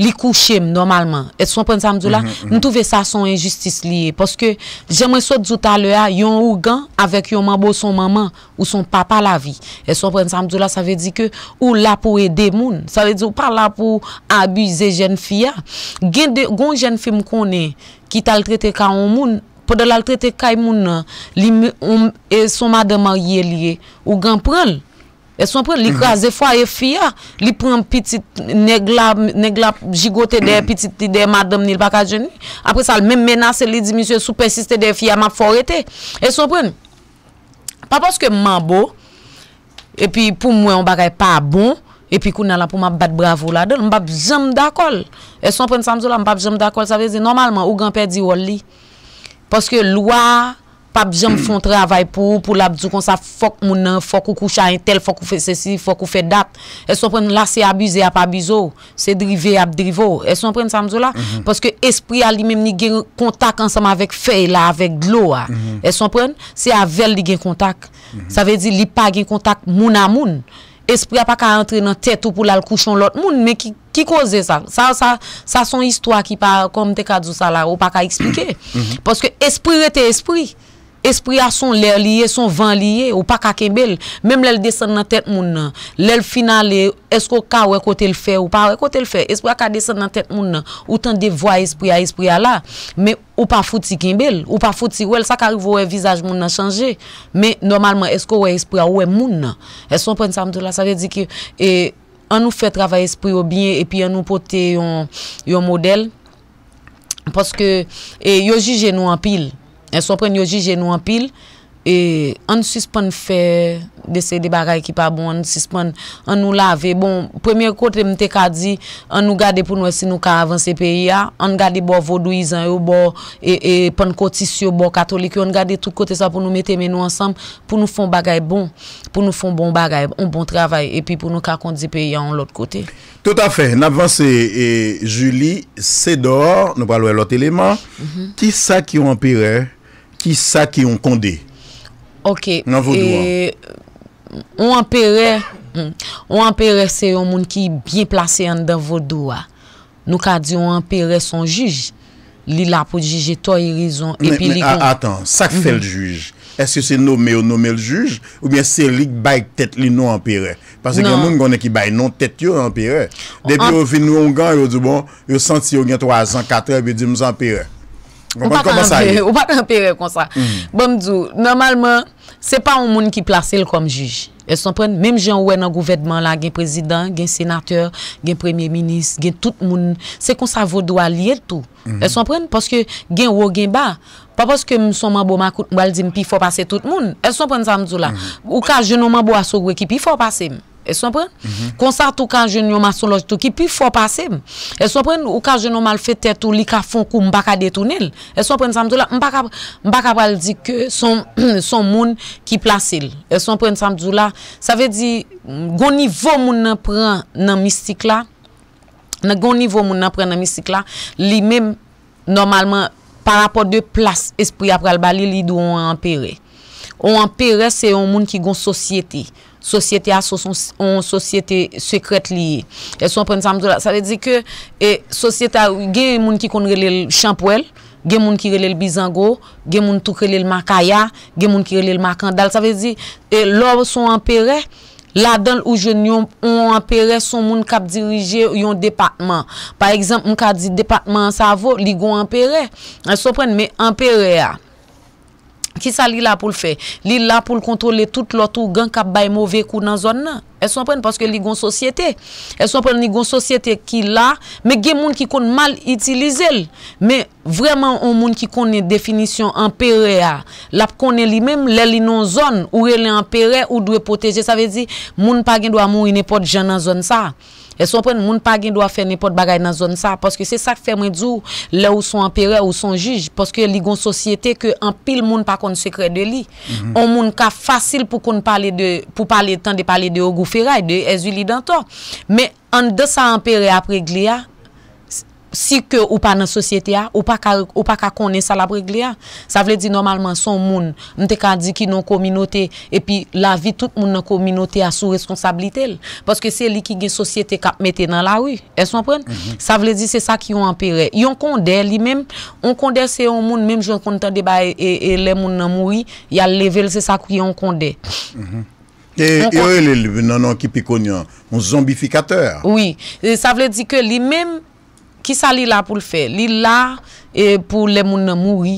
S2: li kouchem normalman. Et son pren samdou la, mhm, mhm. m touve sa son enjustis liye. Poske jen m sou douta le a, yon ou gan avek yon mabo son maman ou son papa la vi. Et son pren samdou la, sa ve di ke ou la pou edemoun. Sa ve di ou pa la pou abize jen fia. Gon jen fia m konen ki tal trete ka ou moun, Po de lal trete Kaymouna, li oum, e son madame a ye liye, ou gan prenl. E son prenl, li mhm. kras de fwa e fya, li prenm pitit negla, negla jigote de mhm. pitit de madame nil baka jeni. Apre sal, men menase li di misye, sou persiste de fya, map forete. E son prenl, pa poske man bo, e pi pou mwen, ou baka e pa bon, e pi kou nan la pou mwen bat bravo la don, mbap zem dakol. E son prenl samzola, mbap zem dakol, normalman, ou ganpe di wali, Poske lwa, pap jom fon travay pou, pou la bzou kon sa fok moun nan, fok ou koucha en tel, fok ou fè sè si, fok ou fè dat. E son pren, la se abize ap abizo, se drive ap drive ou. E son pren, sa mzou la, mhm. poske espri a li menm ni gen kontak ansama vek fey la, vek glo a. E son pren, se a vel li gen kontak. Mhm. Sa ve di li pa gen kontak moun a moun. Esprit a pa ka entre nan tèt ou pou la kouchon lot moun, menm ki... qui cause ça ça ça ça sont histoire qui parlent comme te ka ça là ou pas qu'à expliquer mm-hmm. mm-hmm. parce que esprit était esprit esprit a son l'air lié son vent lié ou pas ka kembel même l'elle descend dans tête moun nan l'elle finale est-ce qu'on ka wè côté le fait ou pas wè côté le fait esprit a ka descend dans tête moun nan ou tant de voix esprit à esprit à là mais ou pas fouti kembel ou pas fouti wèl ça arrive au visage moun a changer mais normalement est-ce qu'on wè esprit ou wè moun est-ce qu'on prend là ça veut dire que on nous fait travailler esprit au bien et puis on nous porter un un modèle parce que et yo nous en pile. Elles sont prennent juger nous en pile et on suspend faire des qui ne qui pas bon on suspend on nous laver bon premier côté me t'ai on nous garde pour nous si nous ca avancer pays a on garder bon pour yo bon et et pan cotisio bon catholique on garder tout côté ça pour nous mettre nous ensemble pour nous faire choses bon pour nous faire bon bonnes, un bon travail et puis pour nous ca conduire pays en l'autre côté
S1: tout à fait n'avance et Julie c'est dehors nous parlons l'autre élément Qui mhm. est qui ça qui ont empiré qui ça qui ont condé
S2: Ok. Nan vodouan. E, ou an pere, hmm, ou an pere se yon moun ki biye plase yon dan vodouan. Nou ka di ou an pere son juj. Li la pou juje to yi rizon epi li kon. Atan, sak fe l mhm.
S1: juj. Eske se nou me ou nou me l juj? Ou bien se li k bay tete li nou an pere? Nan. Pase gen moun konen ki bay nou tete yo an pere. Depi ou vin nou yon gang, yo di bon, yo senti yo gen 3 an, 4 an, bi di mou an pere. Ou patan an pere, ou
S2: patan an pere kon sa. Mhm. Bon, di nou, normalman, Se pa ou moun ki plase l kom juj. El son pren, menm jan ouwe nan gouvedman la, gen prezident, gen senateur, gen premier-ministre, gen tout moun. Se kon sa vodou aliet tou. El son pren, paske gen ou gen ba. Pa paske m son manbo makout mwal di m pi fo pase tout moun. El son pren samzou la. Ou ka jenon manbo aso ouwe ki pi fo pase m. E son pren, konsat ou ka jen yo mason lojitou ki pi fwo pasem E son pren ou ka jen yo mal fete tout li ka fon kou mbaka detounel E son pren samdou la, mbaka pral di ke son moun ki plasil E son pren samdou la, sa ve di gouni voun moun nan pren nan mistik la Nan gouni voun moun nan pren nan mistik la Li men normalman par rapport de plas espri apral bali li dou anpere Ou anpere se yon moun ki goun sosyete Sosyete asosyon, sosyete sekret liye. E so pren samzola, sa ve di ke sosyeta gen moun ki kon relel champouel, gen moun ki relel bizango, gen moun toukelel makaya, gen moun ki relel makandal. Sa ve di, lor son anpere, la dan ou jen yon anpere son moun kap dirije yon departman. Par exemple, mou ka di departman savo, li gon anpere. E so pren, me anpere ya. Ki sa li la pou l'fe? Li la pou l'kontrole tout l'otou gen kap bay mou vekou nan zon nan. El son pren paske li gon sosyete. El son pren ni gon sosyete ki la, me gen moun ki kon mal itilize l. Me vreman ou moun ki kon ne definisyon empere ya. Lap kon ne li mem, le li nan zon, ou re le empere, ou dwe poteje. Sa vezi, moun pa gen do a moun inepot jen nan zon sa. E son pren moun pa gen do a fè nipot bagay nan zon sa. Paske se sak fè mwen dzou lè ou son empere ou son juj. Paske li goun sosyete ke an pil moun pa kon sekre de li. On mhm. moun ka fasil pou kon pale tan de pale de Ogu Feraj, de Ezuli Dantor. Me an de sa empere apre Gliya... Si ke ou pa nan sosyete a, ou pa ka kone sa la bregle a. Sa vle di normalman son moun, mte ka di ki nan kominote, epi la vi tout moun nan kominote a sou responsablite el. Paske se li ki gen sosyete ka mette nan la ou, el son pren. Sa vle di se sa ki yon empere. Yon konde li mem, yon konde se yon moun, mem joun konta deba e, e, e le moun nan moui, yal level se sa ki yon konde.
S1: Mhm. E yo e li nan an ki pikon yon, yon zombifikateur.
S2: Oui, e, sa vle di ke li mem, Ki sa li la pou l'fe? Li la e, pou le mounan mouri,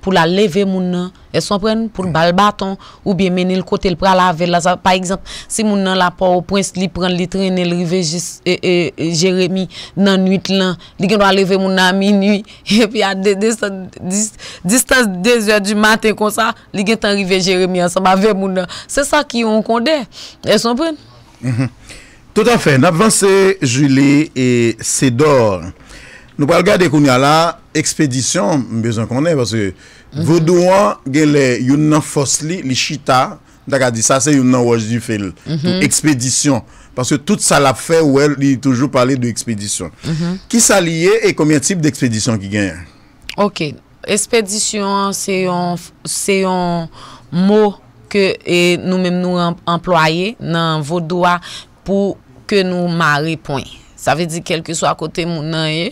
S2: pou la leve mounan, e son pren, pou l'balbaton, ou bie meni l'kote l'pralave, pa ekzamp, si mounan la pou ou pwens li pren, li trene l'rive Jeremie e, e, nan nwit lan, li gen dwa leve mounan mi nwi, e pi a distan 2 oe du maten kon sa, li gen tanrive Jeremie an sa, ba ve mounan, se sa ki yon konde, e son pren.
S1: Mhm. Tout mhm. a fè, n apvanse Juli e Sédor. Nou pa al gade koun y ala, ekspedisyon, m bezan konè, vodouan gen le youn nan fos li, li chita, sa se youn nan waj di fel, ekspedisyon, paske tout sa la fè ou el li toujou pale de ekspedisyon. Ki mhm. sa liye e koumyen tip de ekspedisyon ki gen?
S2: Ok, ekspedisyon, se yon mou ke nou menm nou employe nan vodouan pou ke nou ma repon. Sa ve di kel ke so akote moun nan ye,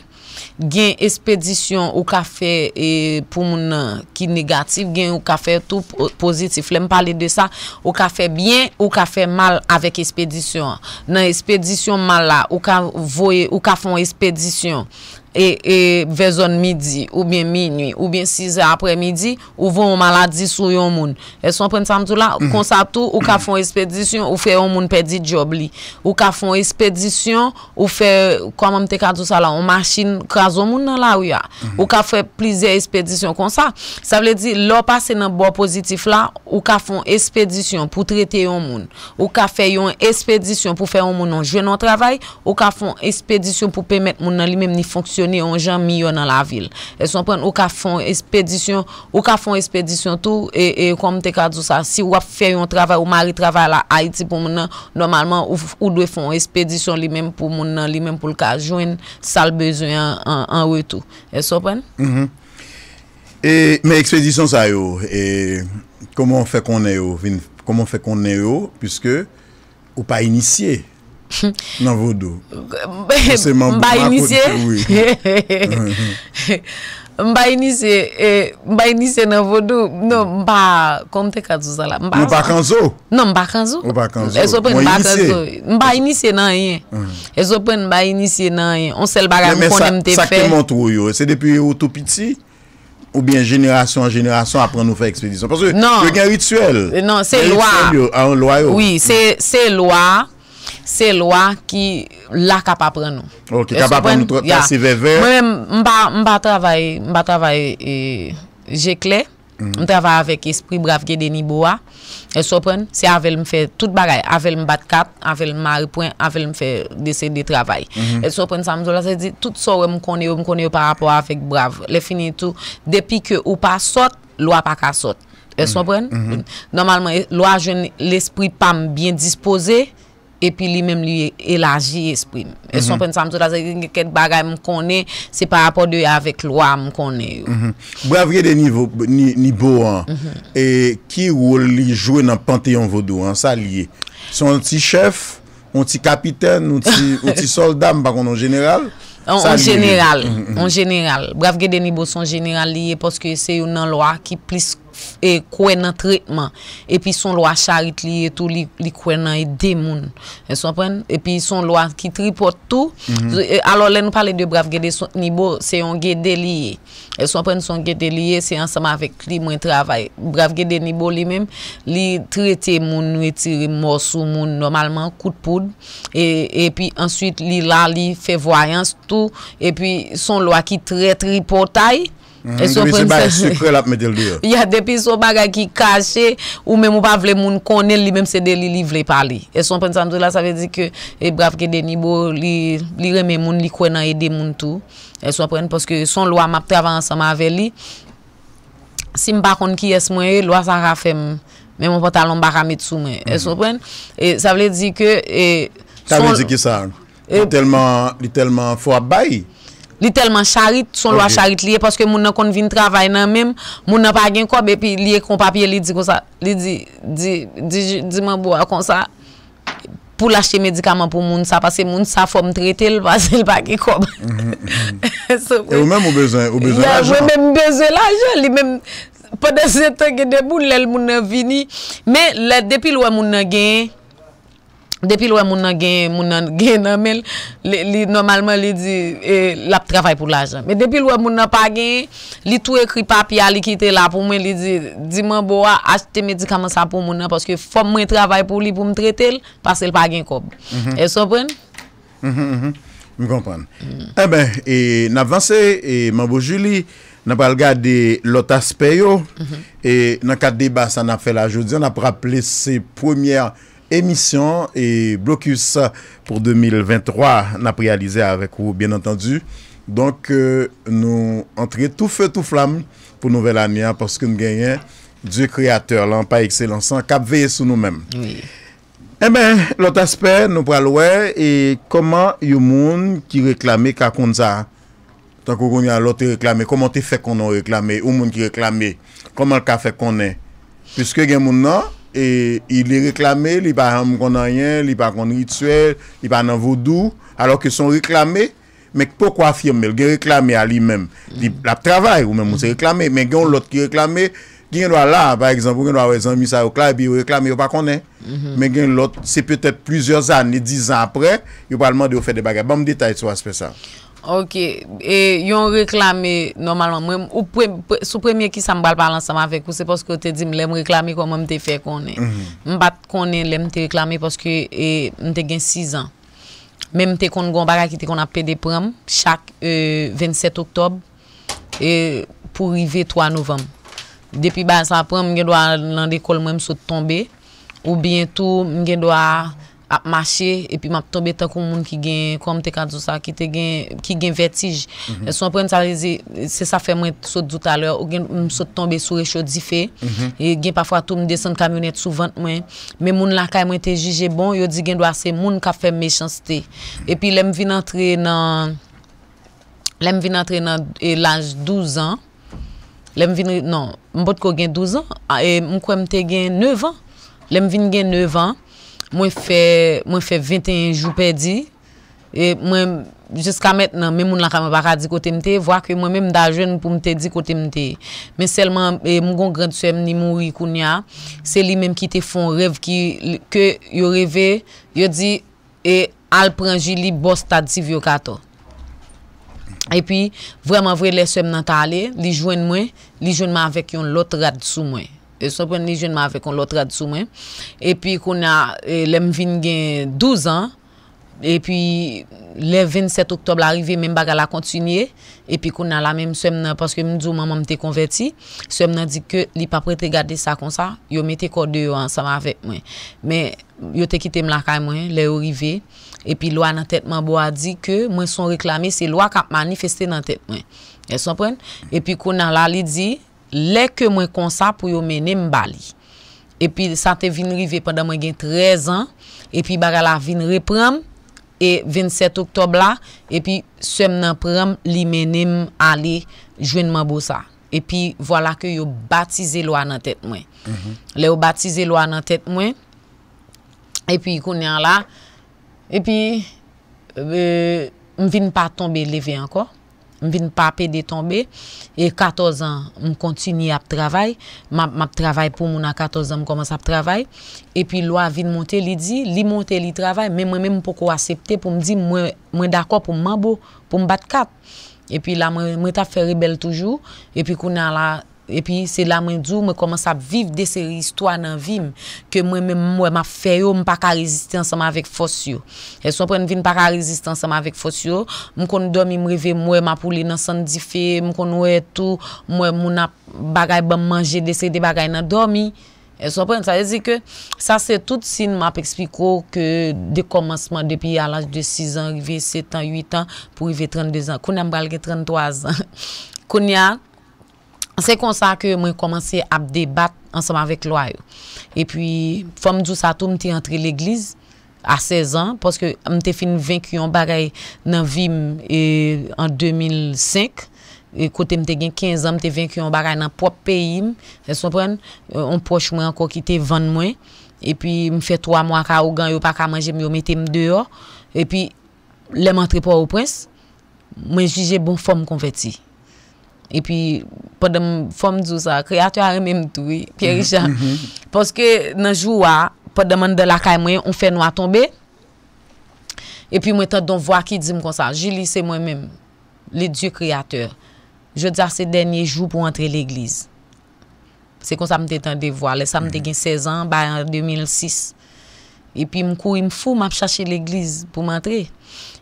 S2: gen espedisyon ou ka fe e, pou moun nan ki negatif, gen ou ka fe tout pozitif. Le m pale de sa, ou ka fe bien ou ka fe mal avèk espedisyon. Nan espedisyon mala, ou ka fon espedisyon, e, e vezon midi ou bien mi nwi, ou bien 6 apre midi ou ven ou maladi sou yon moun e son pren samtou la, konsa tou ou ka fon espedisyon ou fe yon moun pedi job li ou ka fon espedisyon ou fe, kwa mam te kadou sa la ou machine kras yon moun nan la ou ya ou ka fe plize espedisyon konsa sa vle di, lor pase nan bo pozitif la, ou ka fon espedisyon pou trete yon moun ou ka fe yon espedisyon pou fe yon moun nan jwen nan travay, ou ka fon espedisyon pou pemet moun nan li men ni fonksyon ni yon jan mi yon nan la vil. E so pren, ou ka fon espedisyon, ou ka fon espedisyon tou, e kom te kadou sa, si wap fe yon travay, ou mari travay la Haiti pou moun nan, normalman, ou dwe fon espedisyon li men pou moun nan, li men pou lka, jwen sal bezoyan an wè tou. E so pren?
S1: E, me ekspedisyon sa yo, e, koman fe konen yo, koman fe konen yo, pwiske, ou pa inisye, Nan vodo Mba inise Mba
S2: inise Mba inise nan vodo non, Mba kontek a zou zala Mba kan zou Mba non, inise nan yon Mba inise nan yon On sel bagan konem te fe Sa ke
S1: montrou yo Se depi yo to piti Ou bien jeneration non. a jeneration Aprende ou fe ekspedisyon Non Se
S2: loa Se lwa ki la kap apren nou. Ou
S1: ki kap apren nou ta si veve. Mwen
S2: mba travay jekle. Mba travay e, mhm. avèk espri brav gè deni bo a. Se avèl mwen fè tout bagay. Avèl mwen bat kat, avèl mwen repren, avèl mwen fè desè de travay. E sopren sa mzola, se di tout sorè mwen konye ou mwen konye ou par rapport avèk brav. Depi ke ou pa sot, lwa pa ka sot. E sopren. Mhm. Mhm. Normalman lwa jen l'espri pam bien dispose. epi li menm li e laji esprime. E son mhm. pen sa mtou da zek, ket bagay moun konen, se pa rapor de avek lwa moun konen
S1: yo. Brav mhm. ge de nibo, mhm. e ki ou li jwe nan panteyon vodo, sa liye, son ti chef, son ti kapiten, son ti soldam, bakon non general? On general, on
S2: general. Brav ge de nibo, son general liye, poske se yon nan lwa, ki plis konen, e kwen nan tretman e pi son lwa charit liye tout li kwen nan e demoun e, e pi son lwa ki tripot tout mhm. e, alo lè nou pale de brav gede ni bo se yon gede liye e son pren son gede liye se ansama avèk li mwen travay brav gede ni bo li mèm li trette moun nou etire mòsou moun normalman kout poud e, e pi ansuit li la li fè voyans tout e pi son lwa ki tri potay Ya depi sou baga ki kache ou mè mou pa vle moun konen li mèm se de li li vle pali E sou apren sa mdou la sa ve di ke e brav ke deni bo li reme moun li kwenan e de moun tou E sou apren paske son lwa map travan sa ma ve li Si mba kon ki es mwen e lwa sa rafem mè mou pa talon baka met sou mwen E sou apren sa ve di ke Sa ve di ki
S1: sa Li telman fwa bayi
S2: Li telman charit, son lwa charit liye, paske moun an kon vin travay nan mem, moun an pagin kob, epi liye kon papye li di kon sa, li di, di, di, di man bo a kon sa, pou lachye medikaman pou moun sa, paske moun sa fom trete lwa, paske lwa bagi kob.
S1: Mhm, mhm, mhm. E ou menm ou bezen, ou bezen l'ajan? Ya, ou menm
S2: bezen l'ajan, li menm, pa de se te gedebou, lèl moun an vini. Men, lè, depi lwa moun an gen, Depi lwa e moun nan gen, moun nan gen nan mel, li normalman li di, e, la pou travay pou la jen. Depi lwa e moun nan pa gen, li tou ekri papya, li kite la pou mwen, li di, di moun bo a, achete medikaman sa pou moun nan, paske fom mwen travay pou li pou mtretel, paske lwa pa gen kob. Mhm. E so pren?
S1: Mi mhm, mhm, kompren. Eh e ben, na vansè, moun bo jili, nan pa al gade lota speyo, e nan kat deba sa nan fe la jodi, nan pa rapple se premièr emisyon e blokus pou 2023 na prealize avek ou, bien entendi. Donk euh, nou entre tou fe tou flam pou nouvel ania porske nou genyen diye kreator lan pa ekselansan, kap veye sou nou men. Emen, eh lot aspe nou pralwe, e koman yon moun ki reklame kakon za? Tonk ou goun ya lot te reklame, koman te fe konon reklame? Ou moun ki reklame? Koman lka fe konen? Piske gen moun nan, E li reklamè, li pa ram konan yen, li pa konan rituel, li pa nan vodou, alò ke son reklamè, mèk pokwa firme, li gen reklamè a li mèm. Li la p travè, ou mèm mò se reklamè, mèk gen lòt ki reklamè, gen yon lòt la, par exemple, gen yon lòt wè zan misa yon klay, bi yon reklamè, yon pa konè. Mèk gen lòt, se pwetèp pwizèr zan, ni dizan apre, yon palman de yon fè de bagè. Bam bon, detay sou aspe sa.
S2: Ok, e yon reklame normalman mwen, sou premye ki sa mbal balan sa ma vek ou se poske ou te di mlem reklame kon mwen te fe konen. Mbat mhm. konen mwen te reklame poske e, mwen te gen 6 an. Mwen te kon gom baga ki te kon apede pram chak 27 e, oktob pou rive 3 novam. Depi ba sa pram mwen gen do a lande kol mwen msot tombe ou bientou mwen gen do a... ap mache, epi map tombe ta kou moun ki gen, kou amte kadousa, ki gen vertij. Son pren sa rezi, se sa fè mwen sot dout alè, ou gen mwen sot tombe sou rechodifè, gen pafwa tou mwen desen kamionet sou vant mwen, men moun lakay mwen te jije bon, yo di gen dwa se moun ka fè mechansite. Epi lem vin antre nan, lem vin antre nan lage 12 an, lem vin, nan, mwen bot ko gen 12 an, e mwen kou mwen te gen 9 an, lem vin gen 9 an, Mwen fè 21 jou pè di, e mwen jiska mèt nan, mè moun la kama baka di kote mte, vwa kè mwen mè mda jwen pou mte di kote mte. E, mwen selman mwen mwen grand souem ni moun rikoun ya, se li mèm ki te fon rev ki, ke yo revè, yo di, e al pranji li bò stadi si vyo kato. E pi, vwèman vwè lè souem nan talè, li jwen mwen, li jwen mè avèk yon lot rad sou mwen. e sopwen li jen ma avek kon lotra disou mwen e pi kon na e, lem vin gen 12 an e pi le 27 oktob la rive men bagala kontinye e pi kon na la men msemen nan paske mdou maman mte konverti msemen nan di ke li pa prete gade sa kon sa yo mete kode yo ansan ma avek mwen me yo te kite m la kay mwen le yo rive, e pi lwa nan tet man bo a di ke mwen son reklami se lwa kap manifeste nan tet mwen e sopwen, e pi kon na la li di Lè ke mwen konsa pou yo menem bali. E pi sa te vin rive pandan mwen gen 13 an. E pi bagala vin reprem e 27 oktob la. E pi sem nan prem li menem ali jwenman bosa. E pi vwala ke yo batize lwa nan tet mwen. Mhm. Lè yo batize lwa nan tet mwen. E pi konen la. E pi e, mwen pa tombe leve anko. je suis pas paper de tomber et 14 ans on continue à travailler m'a travaille pour mon à 14 ans commence à travailler et puis loi vient monter elle dit elle monte elle travaille mais moi même pour quoi accepter pour me dire moi moi d'accord pour mambo pour me battre cap et puis la moi fait rebelle toujours et puis qu'on a là epi se la mi djou mwen komanse ap viv desi yistwa nan vim ke mwen mwen mwen mwen fa yon mwen pa ka rezistansan mwen avek fos yon lè son pren vinen pa ka rezistansan mwen avek fos yon mwen konon dòmi mwen leve mwen mwen mwen mwen apoule nan san di fe mwen mwen mwen mwen ap bagay mwen mwen mangè desi de bagay nan dòmi lè son pren ta ye zi ke sa se tout sin mwen ap ekspiko de komansman depi alanj de six an rive set an, yuit an pou rive trèndezan kounen mwen alge trèndoise kounen an Se konsa ke mwen komanse ap debat ansama vek lwa yo. E pi fom djousa tou mwen te antre l'eglize a 16 an, poske mwen te fin vinkyon baray nan vim en 2005, kote mwen te gen 15 an mwen te vinkyon baray nan pop peyim, se son pren, on poch mwen anko ki te 20 mwen, e pi mwen fe 3 mwen ka ougan yo, pa ka manje mwen yo, mwen te mwen deor, e pi lè mwen antre po ou prens, mwen jije bon fom konve ti." E pi, pou dè m fòm djou sa, kreator an mèm tou, Pierre Richard. Pòske nan jou wa, pou dè man dè la kae mwen, on fè nou a tombe. E pi mwen tòt don vwa ki dzi m kon sa, jili se mwen mèm, le djou kreator. Je dè ah, sa denye jou pou antre l'eglize. Se kon sa m tè tan de vwa, le sa m tè gen 16 an, bayan 2006. E pi m kou m fò, m ap chache l'eglize pou m antre.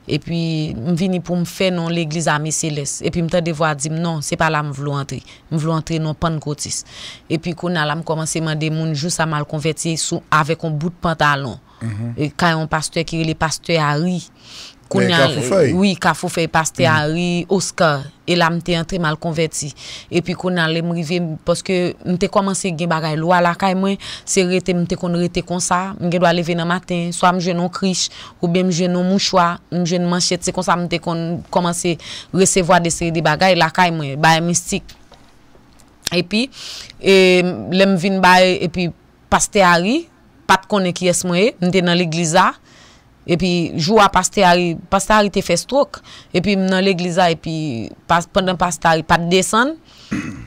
S2: et puis suis venu pour me faire dans l'église à Céleste et puis me suis devoir dire non c'est pas là que je veux entrer Je veux entrer non cotis et puis qu'on a là me commencer demander juste à mal converti avec un bout de pantalon mhm. et quand un pasteur qui est le pasteur Harry Mwen ka fwou fwey? Oui, ka fwou fwey, paste mm-hmm. ari, oska, e la mwen te yon tre mal konverti. E pi konan le mwen rive, poske mwen te komanse gen bagay lwa, la kay mwen, se rete mwen te kon rete konsa, mwen gen dwa leve nan maten, swa mwen jenon kris, ou ben mwen jenon mouchwa, mwen jenon manchet, se konsa mwen te kon komanse resevoa de seri de bagay, la kay mwen, baye mistik. E pi, le mwen vin baye, e pi, paste ari, pat kon ek yes mwen, mwen te nan l'egliza, E pi jou a pasta ari te fe strok E pi mnen l'egliza E pi pandan pasta ari pat desan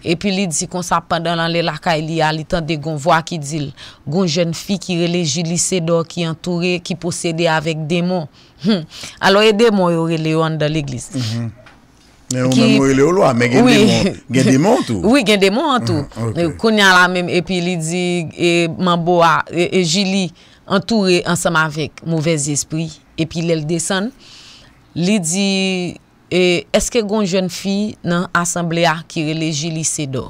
S2: E pi li di si konsa pandan An le laka e li alitande Gon vwa ki dil Gon jen fi ki rele jilise do Ki entoure, ki posede avek demon Alo e demon yo rele yon dan l'egliz Men mhm.
S1: ou men mo ele ou lo a Men gen demon Oui gen demon an tou
S2: Kon nyan la men E pi li di E jili entoure ansama vek, mouvez espri, epi lèl desan, li di, eh, eske gon joun fi nan asamblea ki releji lise do?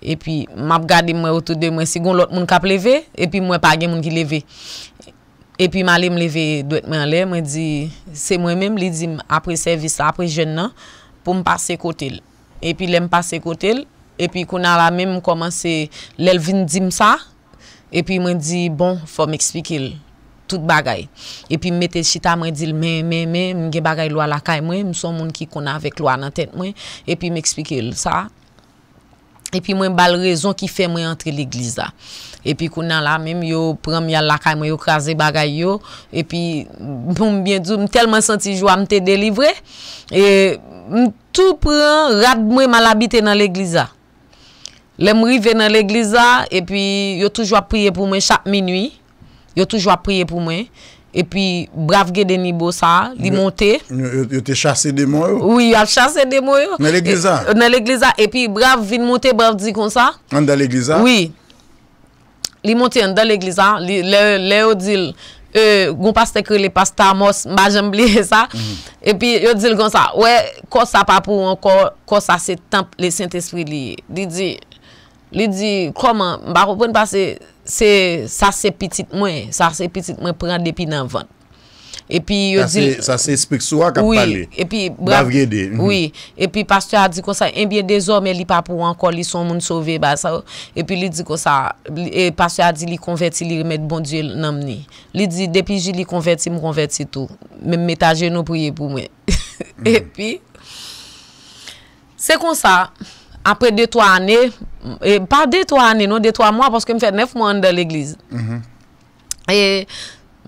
S2: Epi, map gade mwen otou de mwen, segon lot moun kap leve, epi mwen page moun ki leve. Epi mwen ale m leve, mwen di, se mwen mèm, li di, apre servisa, apre joun nan, pou m passe kote l. Epi lèm passe kote l, epi kou nan la mèm mwen komanse, lèl vin dim sa, E pi mwen di, bon, fò m ekspikil, tout bagay. E pi mwete chita mwen di, mwen mwen mwen, mwen gen bagay lwa lakay mwen, mwen son moun ki kona vek lwa nan tèt mwen, e pi mwen ekspikil sa. E pi mwen bal rezon ki fè mwen entre l'eglisa. E pi kounan la, mwen mwen yo pran mwen lakay mwen, yo krasi bagay yo, e pi, bon, mwen di, mwen telman santi jwa mwen te delivre. E mwen tou pran, rade mwen malabite nan l'eglisa. Le mri ve nan l'egliza e pi yo toujwa priye pou mwen chak mi nwi. Yo toujwa priye pou mwen. E pi brav ge deni bo sa, li monte.
S1: Yo te chase demo yo? Oui,
S2: yo te chase demo yo. Nan l'egliza? Nan l'egliza. E pi brav vin monte, brav di kon sa.
S1: An dan l'egliza? Oui.
S2: Li monte an dan l'egliza. Le yo dil, e, goun pastekre li pasta mos, majem li e sa. Mhm. E pi yo dil kon sa, wey, kosa pa pou an, kosa se temp le sint espri li. Di di... Li di, koman, mba kopon pa se, se, sa se pitit mwen, sa se pitit mwen pran depi nan van. E pi yo di... Sa
S1: se spik sou ak ap pale. E pi... Bav gede. E pi,
S2: e pi, pastyo a di kon sa, enbyen de zon, men li pa pou anko, li son moun sove, ba sa. E pi, li di kon sa, e pastyo a di, li konverti, li remet bon die nan meni. Li di, depi ji, li konverti, mwen konverti tou. Men metaje nou priye pou mwen. E mhm. pi... Se kon sa... apre 2-3 ane, e pa 2-3 ane nou, 2-3 mwa, poske mwen fè nef mwen ane de l'eglize. E,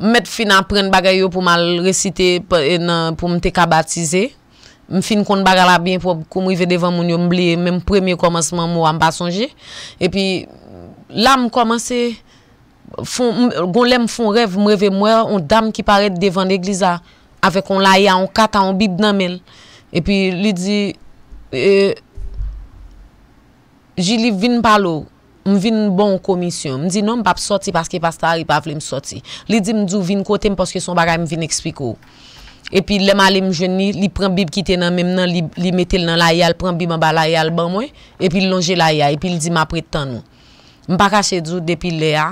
S2: mwen fin apren bagay yo pou mwen recite, pou mwen te ka batize, mwen fin kont bagay la bin, pou mwen kou mwen yve devan moun yo, mwen liye, mwen mwen premier komanseman mwen mwen pa sonje, e pi, la mwen komanse, fon, goun lè mwen fon rev, mwen rev mwen, yon dam ki paret devan l'eglize, avèk yon la ya, yon kata, yon bib nan men, e pi, li di, e euh, Jiliv vin palo, m vin bon komisyon, m di nan m pap soti paske pastari pa vle m soti. Li di m di vin kote m poske son bagay m vin ekspiko. E pi le mali m jeni, li pran bib ki tenan men nan, li metel nan la yal, pran bib an ba la yal ban mwen, e pi lonje la yal, e pi li di ma prit tan nou. M pa kache di ou depi le a.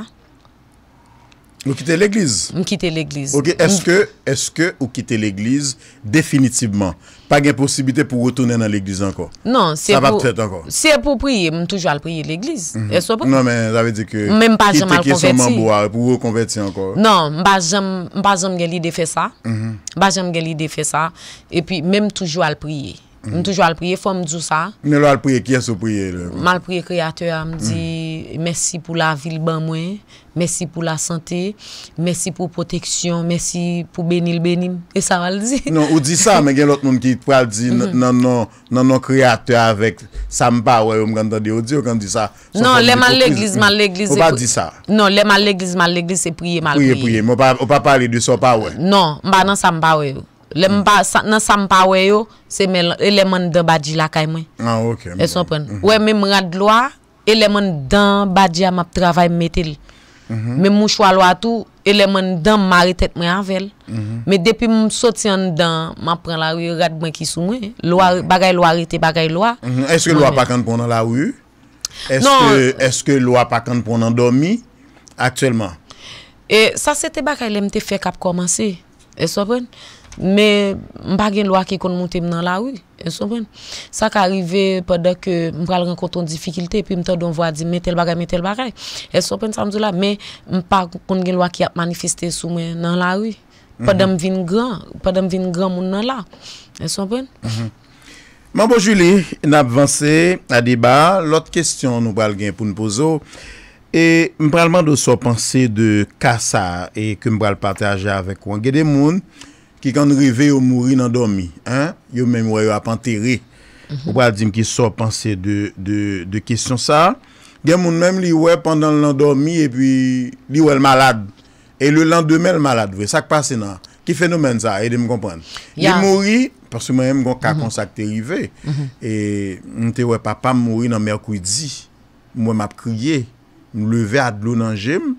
S1: Vous quittez l'église
S2: Vous quittez l'église. est-ce que,
S1: est que vous quittez l'église définitivement Pas de possibilité pour retourner dans l'église encore Non,
S2: c'est pour... C'est pour prier, je toujours à prier l'église. Mm -hmm. pour... Non,
S1: mais ça veut dire que... Même pas jamais mal convertir. Hein, pour convertir encore. Non,
S2: je n'ai pas jamais l'idée de faire ça. Je n'ai pas l'idée de faire ça. Et puis, même toujours à prier. Mwen toujwa al priye, fòm djousa.
S1: Mwen lò al priye, kye sou priye? Mal
S2: priye kreator, mwen di, mèsi pou la vil ban mwen, mèsi pou la sante, mèsi pou poteksyon, mèsi pou benil benim. E sa wal di? Non, ou di mm-hmm. non, non, non, sa, men
S1: gen lòt moun ki pral di, nan nan kreator avèk, sa mpa wè, ou mwen gandande, ou di ou kan di sa? Non, lè man lè gliz, man
S2: lè gliz, ou pa di sa? Non, lè man lè gliz, man lè gliz, se priye, mal priye.
S1: Priye, priye, mwen pa pale di sa mpa wè?
S2: Non, Nan sa mpa weyo, se men elemen dan badji la kay mwen.
S1: Ah, ok. E so pen.
S2: Mhm. We men mrad lwa, elemen dan badji a map travay metil. Men mhm. mwushwa lwa tou, elemen dan mari tet mwen anvel. Men mhm. depi msotyan dan, man pren la wye, rad mwen ki sou mwen. Bagay lwa rite, bagay lwa.
S1: Eske non. lwa pa kande ponan la wye? Non. Eske lwa pa kande ponan domi, aktelman?
S2: E, sa se te bakay lem te fe kap komanse. E so pen. E so pen. Me mpa gen lwa ki kon mwote m nan la ou E so pen Sa ka arrive poda ke mpral renkoton mhm. Difikilte epi mta don vwa di Metel bagay, metel bagay E so pen samzou la Me mpa kon gen lwa ki ap manifeste sou mwen nan la ou Poda m vin gran Mwen nan la
S1: E so pen Mwen bon juli, nab vansè Adiba, lot kestyon mpral gen pou npozo E mpralman do so Pansè de kasa E ke mpral pataje avèk wangè de moun Ki kan rive yo mouri nan dormi. Yo menm wè yo ap anteri. Mhm. Ou wè alzim ki so panse de kisyon sa. Gen moun menm li wè pandan lan dormi. E pi li wè l malad. E le lan demen l malad. Sak pa senan. Ki fenomen sa. E de m kompren. Li mouri. Porsi mwen m kon ka mhm. konsak te rive. Mhm. E m te wè papa m mouri nan merkwidi. M wè map kriye. M leve adlou nan jem.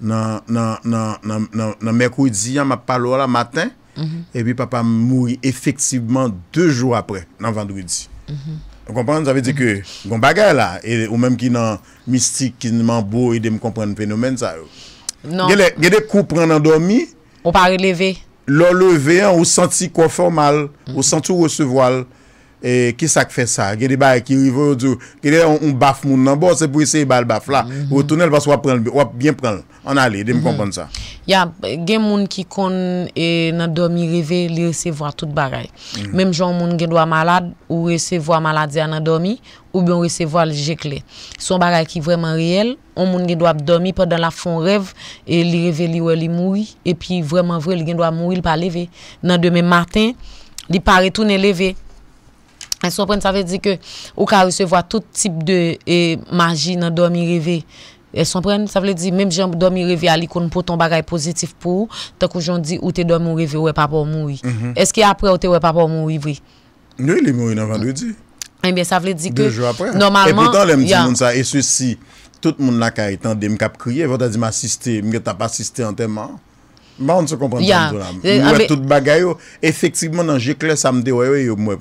S1: nan Merkoudi yon ma palo la maten mhm. epi papa moui efektiveman 2 jou apre nan Vandouidzi
S3: an
S1: kompren? zavè di ke goun bagay la ou menm ki nan mistik ki nan mou yon de m kompren fenomen sa
S2: genè
S1: kou pran nan dormi
S2: ou pari leve
S1: lor leve an ou santi kon formal ou santi recevoal E Kisak fe sa Gede baye ki rive ou djou Gede baye ou baf moun nan bo Se pou yise yi baye baf la mhm. Ou tonel bas wap bien pren an ale mhm.
S2: Gen moun ki kon e, Nan domi reve li resevo a tout baray mhm. Mem joun moun gen dwa malade Ou resevo a malade ya nan domi Ou bi an resevo al jekle Son baray ki vreman reyel On moun gen dwa ap domi pa dan la fon rev e Li reve li we li moui E pi vreman vreman gen dwa moui li pa leve Nan deme matin Li pare tout ne leve E son pren, sa vle di ke ou ka mhm. eh recevoa tout tip de magi nan dormi revi. E son pren, sa vle di, mem jen dormi revi alikoun pou ton bagay pozitif pou, tak oujon di ou te dormi revi ou e pa pa ou moui. Eske apre ou te ou e pa pa ou moui vri?
S1: Mwen li moui nan vandou di.
S2: E ben sa vle di ke... Dejou apre. Normalman... E potan lè mdi moun sa,
S1: e sou si, tout moun la ka etan de mkap kriye, vota di m'assiste, mge ta pa assiste an temman. Mwen se komprense an ton am. Mwen tout bagay yo. Efektivman nan jekle samde wè wè yo m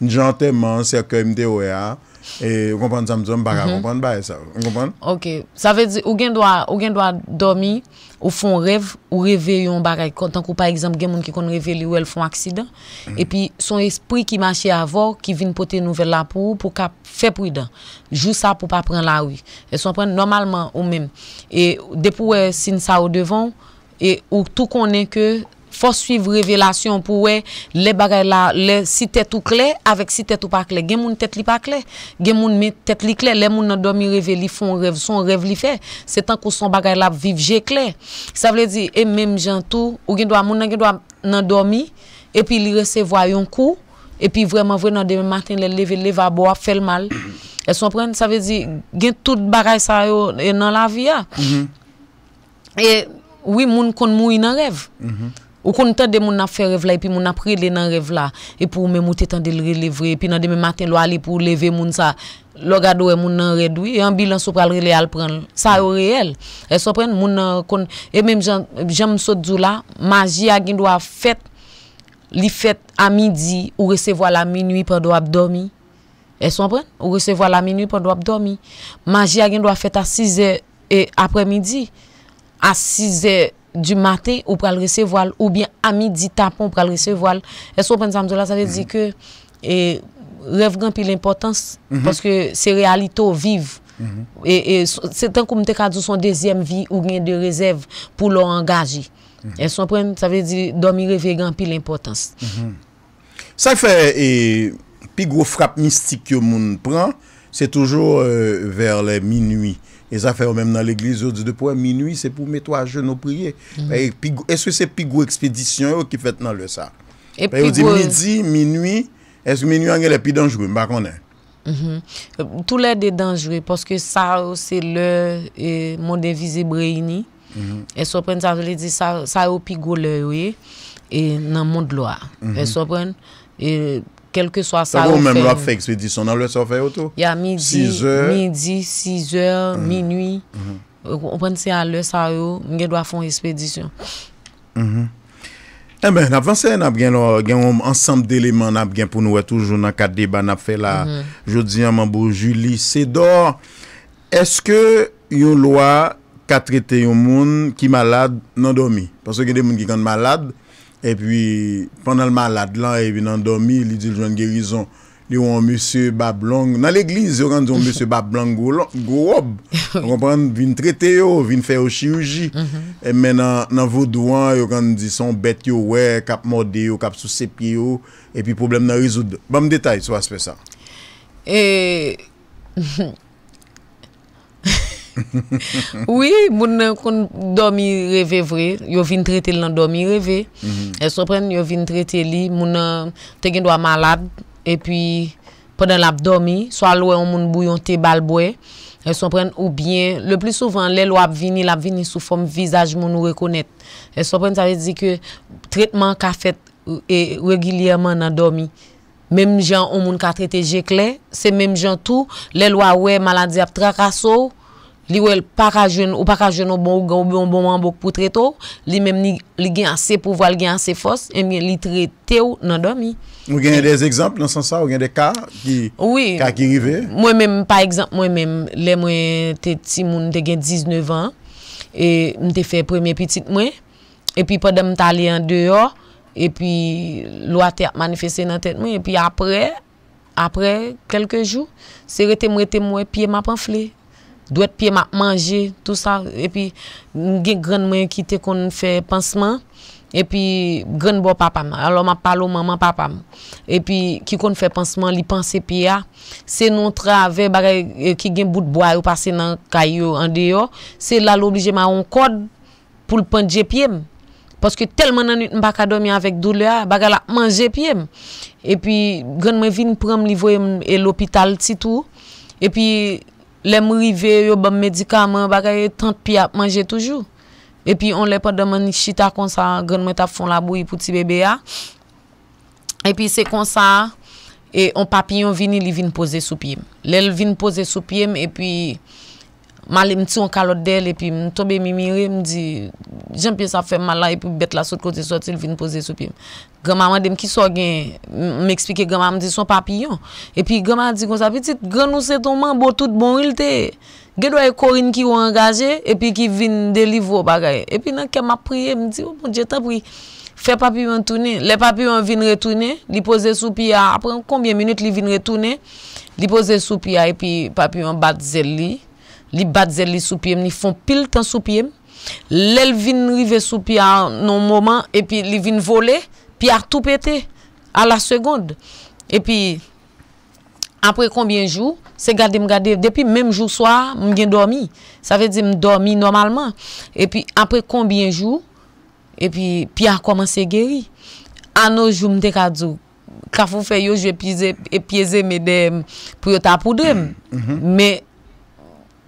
S1: Njante man, serke mde we a. E yon kompande zanm mhm. zon bagay, yon kompande baye sa. Yon kompande?
S2: Ok. Sa ve di, ou gen do a domi, ou fon rev, ou reve yon bagay. Kontan ko, par exemple, gen moun ki kon revele ou el fon aksida. Mhm. E pi, son espri ki mache avor, ki vin pote nouvel la pou, pou ka fe pou yon dan. Jou sa pou pa pren la ou. El son pren normalman ou men. E depou we sin sa ou devan, ou tou konen ke... faut suivre révélation pour ouais les bagages là les si tête tout clair avec si tête ou pas clair gen moun tête li pas clair, gen moun met tête li clair, les moun nan dormi rêver li font rêve son rêve li fait c'est tant que son bagage là vivre j'ai clair ça veut dire et même gens tout ou gen doit moun gen doit nan dormi et puis li recevoir un coup et puis vraiment vraiment demain matin les lever lever va boire fait mal elles sont prendre ça veut dire gen toute bagaille ça yo dans la vie mm -hmm. et oui moun kon mouri nan rêve mm -hmm. Ou kon ten de moun a fe rev la, epi moun a prele nan rev la, epi pou mè mouté ten de lè levre, epi nan de mè matin lò alè pou leve moun sa, lò gado e moun nan redoui, e an bilan sou pral relè al pran. Sa ou reèl. E so pren, moun kon... E mèm jan msou djou la, maji a gen do a fèt, li fèt a midi, ou resevo la minui pèr do ap domi. E so pren, ou resevo la minui pèr do ap domi. Maji a gen do a fèt a 6è, e apre midi, a 6è, Du mate ou pral rese voal, ou bien ami di tapon pral rese voal. E so pren zanm zola, sa ve di ke, rev gan pi l'importans, paske se realito vive. E se tankou mte kadou son dezyem vi ou gen de rezèv pou l'on angaji. E so pren, sa ve di, domi rev gan pi l'importans.
S1: Sa fè, pi gro frap mistik yo moun pran, se toujou euh, ver le minuyi. E zafè ou mèm nan l'eglise, ou di de pou, minoui, se pou mè to aje nou priye. Eswe se pigou ekspedisyon ou ki fèt nan lè sa? Ou di midi, minoui, eswe minoui ange lè pi denjoui, mba konè?
S2: Tout lè de denjoui, poske sa ou se lè, moun devise breyini, e sopèn, sa ou pigou lè ou e, nan moun dloua. E sopèn, e... Kèlke so a sa yo fè. Sago mèm lò a fè
S1: ekspedisyon an lò a sa yo fè yo to? Ya midi,
S2: midi, 6 eur, minui. O pen se an lò a sa yo, mwen mm-hmm. eh gen lò a fè ekspedisyon.
S1: E mè, nan fansè nan ap gen lò, gen ansemp de lèman nan ap gen pou nou wè toujou nan kat deba nan ap fè la mm-hmm. jodi yaman bou juli. Se do, eske yon lò a kat rete yon moun ki malade nan domi? Paswe gen de moun ki kan malade? E pi, panalman lad lan, e binan domi, li di ljouan gerizon, li wan oh, monsi bab lang, nan l'eglise, yon oh, kan di yon monsi bab lang go ob, yon kan bine trete yo, oh, bine feyo chirouji, e men mm-hmm. nan vodouan, yon kan di son bet yo we, kap mode yo, kap sou sepi yo, e pi problem nan rizoud. Bam bon, detay, sou aspe sa?
S2: E... oui, moun kon dormi rêver vrai, yo vinn traiter le dormi rêver. Mm -hmm. Elles comprennent yo vinn traiter li moun te gen doit malade et puis pendant l'abdomen, soit loué on moun bouillon te balboué. Elles comprennent ou bien le plus souvent les lois vini, la vini sous forme visage moun nous reconnaître. Elles comprennent ça veut dire que traitement qu'a fait euh, et régulièrement dans dormi même gens on moun ka traiter j'éclair, c'est même gens tout les lois ouais maladie ap li wèl pa ka joun ou pa ka joun ou bon ou bon bon man bok bon, pou treto, li mèm li gen anse pou vwa, li gen anse fos, e mèm li trete ou nan do mi.
S1: Ou gen de exemple, nan san sa, ou gen de ka ki rive? Mwen
S2: mèm, pa exemple, mwen mèm, lè mwen te timoun de gen 19 an, e mte fe premier petit mwen, e pi podèm ta li an deyo, e pi lwa te apmanifese nan tet mwen, e pi apre, apre, kelke jou, se rete mwen te mwen piye mapanfleye. Dou et pi ma manje, tout sa. E pi, gen gen mwen ki te kon fè panseman. E pi, gen bo papam. Alo ma palo maman papam. E pi, ki kon fè panseman, li panse pi ya. Se non tra ve bagay e, ki gen bout boay ou pase nan kayo, an deyo. Se la l'oblije man an kod pou l'panje pi em. Poske telman nan yon baka do mi avèk dou le a, bagay la manje pi em. E pi, gen mwen vin pram li voye e l'opital ti tou. E pi... Lèm rive yo bèm medikamen, baka yo tante pi ap manje toujou. E pi on lè pa dèmè ni chita konsa, gèn mè ta fon la bou yi pouti bebe ya. E pi se konsa, e on papi yon vini li vin pose sou piyem. Lèl vin pose sou piyem, e pi... Ma li mti an kalot del epi m toube mimire m di, jen pye sa fe malay epi bet la sot kote sotil vin pose sou piem. Gama wan dem ki so gen, m ekspike gama m di, son papillon. Epi gama di kon sa piti, gen ou se ton man bo tout bon il te. Ge dwa e korin ki ou angaje epi ki vin delivo bagaye. Epi nan ke ma priye m di, bon oh je ta pri, fe papillon toune. Le papillon vin retoune, li pose sou pie apren konbyen minute li vin retoune. Li pose sou pie epi papillon bat zel li. li bat zèl li sou pièm, ni fon pil tan sou pièm, lèl vin rive sou pièm anon mouman, epi li vin vole, pièr tou pète, an la segonde. Epi, apre konbyen jou, se gade m gade, depi mèm jou soya, m gen dormi. Sa vezi m dormi normalman. Epi, apre konbyen jou, epi, pièr komanse gèri. Anon jou m dekadzou. Kafou fe yo, jwe pyeze e m edèm, pou yo tapou dèm. Mè, mm-hmm.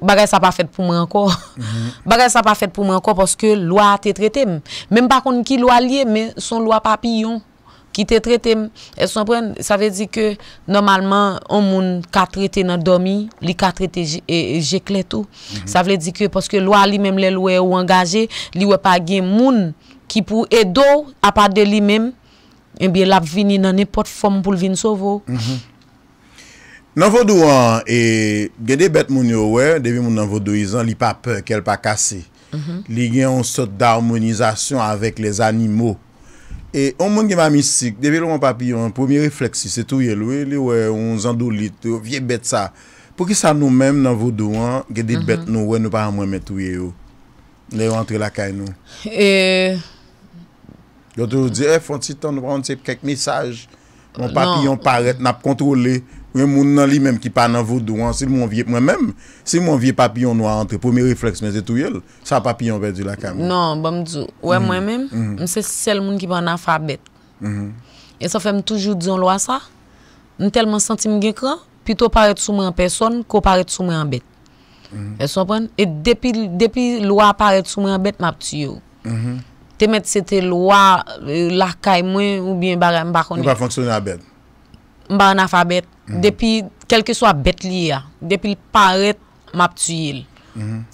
S2: Bagay sa pa fèt pou mwen anko, mhm. bagay sa pa fèt pou mwen anko pòske lwa te tretem. Mèm pa kon ki lwa liye, mè son lwa papillon ki te tretem. E son pren, sa vè di ke normalman an moun ka tretem nan domi, li ka tretem e, e, jekletou. Mhm. Sa vè di ke pòske lwa li mèm le lwe ou angaje, li wè pa gen moun ki pou edo apat de li mèm, mèm e biye lap vini nan epot fòm pou lvin sovo.
S1: Mhm. Nanvo dou an, e gede bet moun yo we, devye moun nanvo dou izan, li pa pe, kel pa kase. Mhm. Li gen yon sot da harmonizasyon avèk les animo. E, yon moun gen mami sik, devye loun papillon, pou mi refleksi, se touye lwe, li we, yon zan dou lit, vye bet sa. Pou ki sa nou men nanvo dou an, gede mhm. bet nou we, nou pa an mwen met touye yo. Ne yon antre la kay nou.
S2: E...
S1: Yon tou di, e eh, fon ti ton nou pran ti pe kek mesaj. Mon papillon paret, nap kontroley. Ouye moun nan li menm ki pa nan vodou an Si moun vie mwen menm Si moun vie papillon nou a antre pou mè reflex mè zè tou yel Sa papillon vè di laka
S2: mwen Non, bèm djou, ouye mm. mwen menm Mè mm. se sel moun ki pa nan fa bet mm-hmm. E sa fèm toujou diyon lwa sa Mè telman senti mè genkran Pito paret sou mè an person Ko paret sou mè an bet E depi lwa paret sou mè an bet Mè ap tiyo Te met se te lwa Laka mwen ou bien barè mè bakon Mè pa
S1: fonksyon an bet
S2: Mba anafabet, depi kelke swa bet li ya, depi paret map tu yil.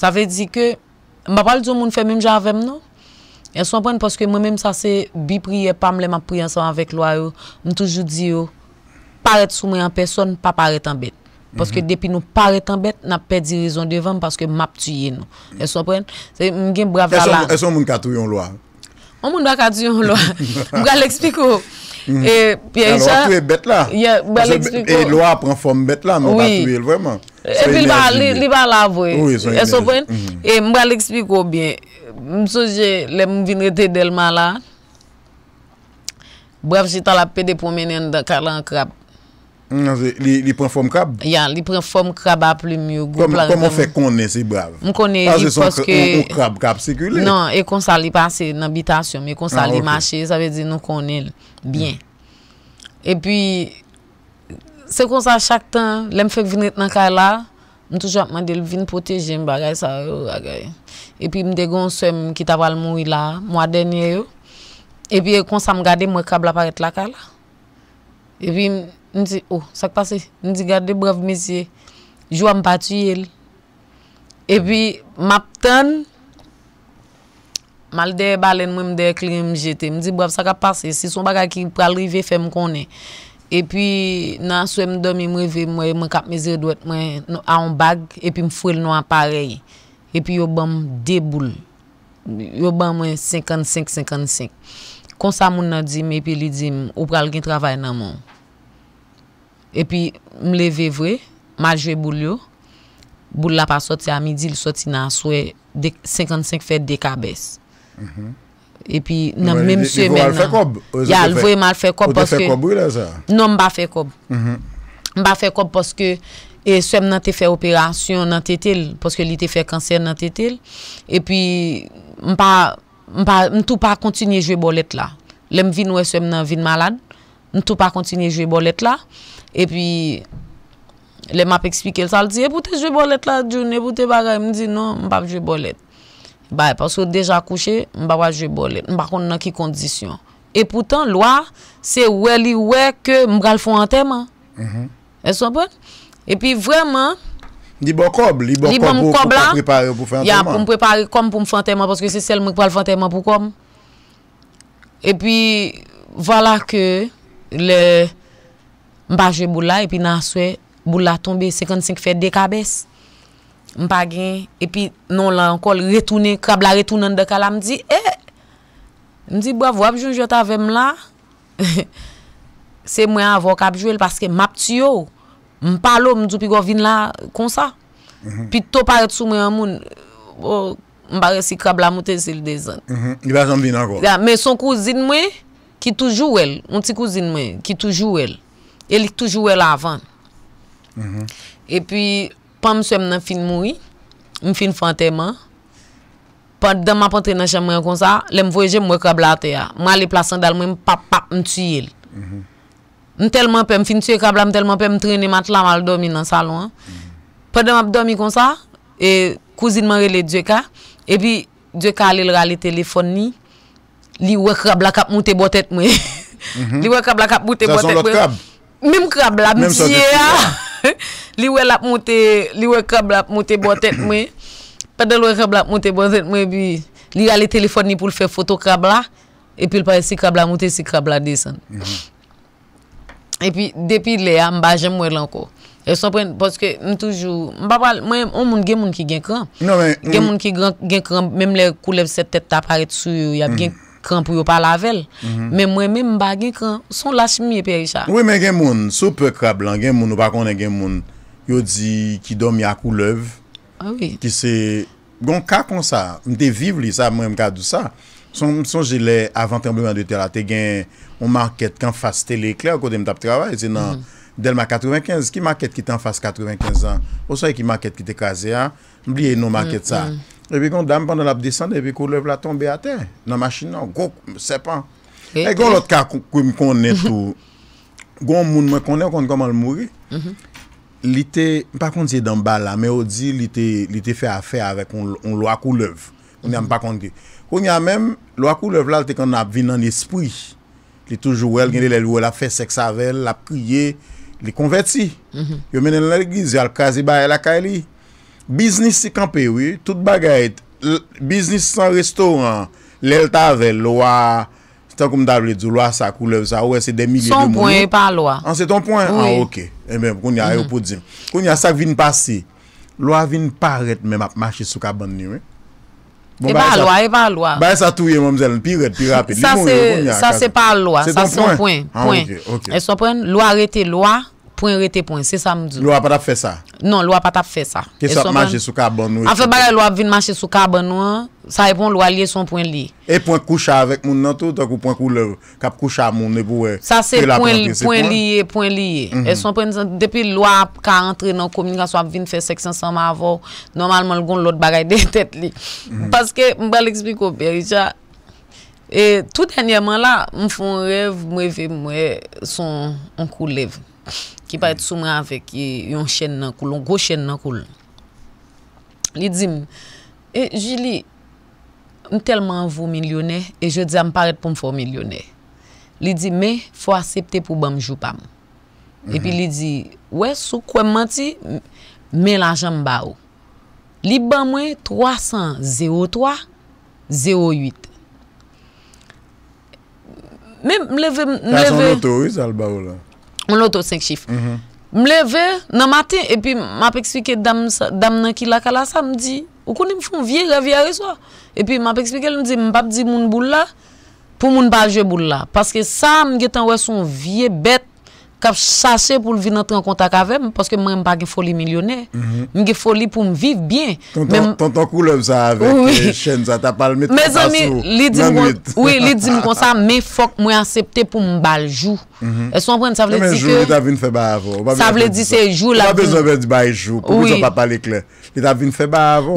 S2: Sa ve di ke, mba pal di yon moun fèmèm javèm nou, e sou anpwen pwoske mwen mèm sa se bi priye pam lè map priye ansan avèk lwa yo, mwen toujou di yo, paret sou mwen anpeson, pa paret anbet. Pwoske depi nou paret anbet, nap pe di rizon devan pwoske map tu yil nou. E sou anpwen, mwen gen brav alan. E
S1: sou moun katou yon lwa yo?
S2: Mwen mwen wak atyon w lwa. Mwen wak l'ekspliko. Hmm. E
S1: lwa pranform bet la. Mwen wak atyon w lwa. E pi li wak
S2: la vwe. E mwen wak l'ekspliko bien. Mwen soje, le mwen vinre te delman la. Bwav si talap pe depo menen da kalan krap.
S1: Non, li pren fòm krab?
S2: Ya, li pren fòm krab ap lè miyo. Kòm an fè
S1: konè si brav? M konè, yi fòs kè... Pazè son krab krab sikulè? Nan, yi
S2: konsa li pasè n'abitasyon, m yi konsa li mâche, sa vè di nou konè lè, byen. E pwi, se konsa chak tan, lè m fèk vinè t'nan kà la, m toujwa apman dè l'vin potèjè m bagay sa. E pwi m degonsè m kit aval mou yi la, mwa denye yo. E pwi yi konsa m gade m wè krab la paret la kà la. Ndi, oh, sak pase. Ndi, gade, brev, mesye, jwa m pati yel. E pi, map tan, mal de balen mwen m de klin m jete. M di, brev, sak pase. Si son baka ki pral rive fem konen. E pi, nan swen m domi m rive, mwen kap mesye dwet, mwen a on bag, e pi m fwel nou aparey. E pi, yoban m deboul. Yoban mwen 55-55. Konsa moun nan di, mwen li di, mwen pral ki travay nan moun. E pi mle ve vwe, ma jwe boulyo. Boulyo la pa soti a midi, l soti nan sowe 55 fet dekabes. E pi nan mwen mse men nan. Euh, Yal vwe mal fe kob? Yal vwe mal fe kob. O te fe kob ou la za? Non mba fe kob.
S1: Mba mhm.
S2: fe kob poske e swem nan te fe operasyon nan tetel, poske li te fe kanser nan tetel. E pi mpa, mpa, mto pa kontinye jwe bolet la. Lem vin we swem nan vin malad. Ntou pa kontinye jwe bolet la. E pi, le map ekspike, sal di, epoute jwe bolet la, joun, epoute bagay, m di, non, m pap jwe bolet. Bay, paswou deja kouche, m babwa jwe bolet. M bakon nan ki kondisyon. E poutan, lwa, se we li we ke m gal fante man. E so bon? E pi, vreman,
S1: li bon kob, li bon kob pou pa prepare pou fante man. Ya, pou m
S2: prepare kom pou m fante man, paswou se sel m pral fante man pou kom. E pi, vala ke, Mpa ge bou la e pi nan sou e Bou la tombe 55 fe dekabes Mpa gen E pi nan lankol retounen Krab la retounen dekala mdi eh, Mdi bo apjou jot avem la Se mwen apjou kapjou el Paske map ti yo Mpa lo mdou pi go vin la konsa mhm. Pi to paret sou mwen amoun Mbare oh, si krab la mouten Se l dezen
S1: Me
S2: son kouzin mwen ki toujou el, mwen ti kouzine mwen, ki toujou el, elik toujou el avan. Mhm. E pi, pa mwen se mnen fin moui, mwen fin fanteman, pa dèm apantrenan chanmwen kon sa, lèm vweje mwen kablate ya, mwen ale plasan dal mwen, pap, pap, mwen tuye el. Mwen mhm. telman pe, mwen fin tuye kablate, mwen telman pe mwen trenen matlam al domi nan salon. Pa dèm mhm. ap domi kon sa, e, kouzine mwen rele Djeka, e pi, Djeka ale lale telefon ni, Li we krab la kap mouté bote mwen. Mhm. Li we krab la kap mouté bote mwen. Sa son lot krab? Mem krab la, mtie a. Li we krab la kap mouté bote mwen. Padel we krab la kap mouté bote mwen. Li a le telefon ni pou l fè foto krab la. E pi l pare si krab la mouté, si krab la desen. Mhm. E pi depi le a, mba jem mwen lanko. E son pren, poske m toujou. Mpa pal, mwen moun gen moun ki gen kran. Non, gen moun ki gen kran, mem le koulev set tèt ta paret sou yon. Yon gen kran. Mhm. Kran pou yo pa lavel, mhm. men mwen men mba gen kran, son lach miye peri sa. Mwen
S1: men gen moun, sou pe krab lan, gen moun ou bakon gen moun, yo di ki domi akou lev, ah ki se... Gon ka kon sa, mwen te viv li sa, mwen mwen ka dou sa. Son jile avan temble mwen de te la, te gen o market kan fas telekler kode m tap trabay, se nan. Del ma 95, ki market ki tan fas 95 an, o soy e ki market ki te kaze an, mwen liye nou market sa. Mwen. Mm, mm. Epi kon dam pandan ap desan, epi kou lev la tombe non, mhm. mhm. mhm. a ten. Nan machin nan, gok, sepan. E gon lot ka koum konen tou. Gon moun mwen konen konen koman mouge. Li te, pa konti e damba la, me o di li te fe afe avèk, on lwa kou lev. Koun ya mwen pa konti. Koun ya mèm, lwa kou lev la, li te kon ap vinan espri. Li toujou el, geni lèl wè la fe seks avèl, la priye, li konverti. Yo menen lèl giz, yal kazi baye lakay li. Biznis si kampe wè, tout bagayet, biznis san restoran, lèl tavel, lo a... S'tan koum table djou, lo a sak ou lèv sa, ouè se demigè de moun. Son poun, e pa lo a. An, se ton poun? An, ah, ok. E mèm, koun ya, e ou poudzim. Koun ya sak vin pasi, lo a vin pa ret mèm ap mache sou ka ban ni wè. E pa lo a,
S2: e pa lo a. Baye
S1: sa touye, mòm zèl, pi ret, pi rapid. Sa se, sa se pa lo a, sa se ton poun. An, ah, ok, ok. E
S2: son poun, lo a rete, lo a... Poin rete poin, se sa mdou. Lwa pat ap fe sa? Non, lwa pat ap fe sa. Ke sop manje
S1: sou ka ban nou? Afi
S2: bale lwa vin manje sou ka ban nou, sa epon lwa liye
S1: son poin liye. E poin koucha avèk moun nan to, tok ou poin koulev, kap koucha moun ne pou e... Sa se poin
S2: liye, poin liye. Depi lwa ka antre nan komunika sop vin fe seksyon san ma avò, normalman lgon lòt bagay de tèt li. Mhm. Paske mba l'eksplikopè, Richard. E tout anye man la, mfon rev mwe ve mwe son koulev. Ki pa et sou mre avèk e, yon chèn nan koulon, gwo chèn nan koulon. Li di, e, jili, m telman vou milyonè, e je di a m paret pou m fò milyonè. Li di, mè fò asepte pou bèm joupam. E pi mhm. li di, wè sou kouèm manti, mè la jan m bè ou. Li bè m wè 300-03-08. Mè m leve... Tè a son loto wè zè al bè ou la? On l'auto 5 chiffres. Je mhm. me lever, dans matin et puis m'a expliqué dame dame nan qui la kala samedi ou connait me font vieux rêve hier soir et puis m'a expliqué elle me dit m'pa dit moun boule là pour moun pas jouer boule là parce que ça me getan ouais son vieux bête Kap sa se pou vin entre kontak avem Paske mwen mba gen foli milyonè mhm. Mwen gen foli pou m viv bien Ton
S1: ton koule msa avek Mwen zon euh, mi Li dim kon
S2: sa Mwen fok mwen ansepte pou m baljou
S1: E son pren sa vle di ke Sa vle di se jou mhm. non, la Mwen bezonbe di baljou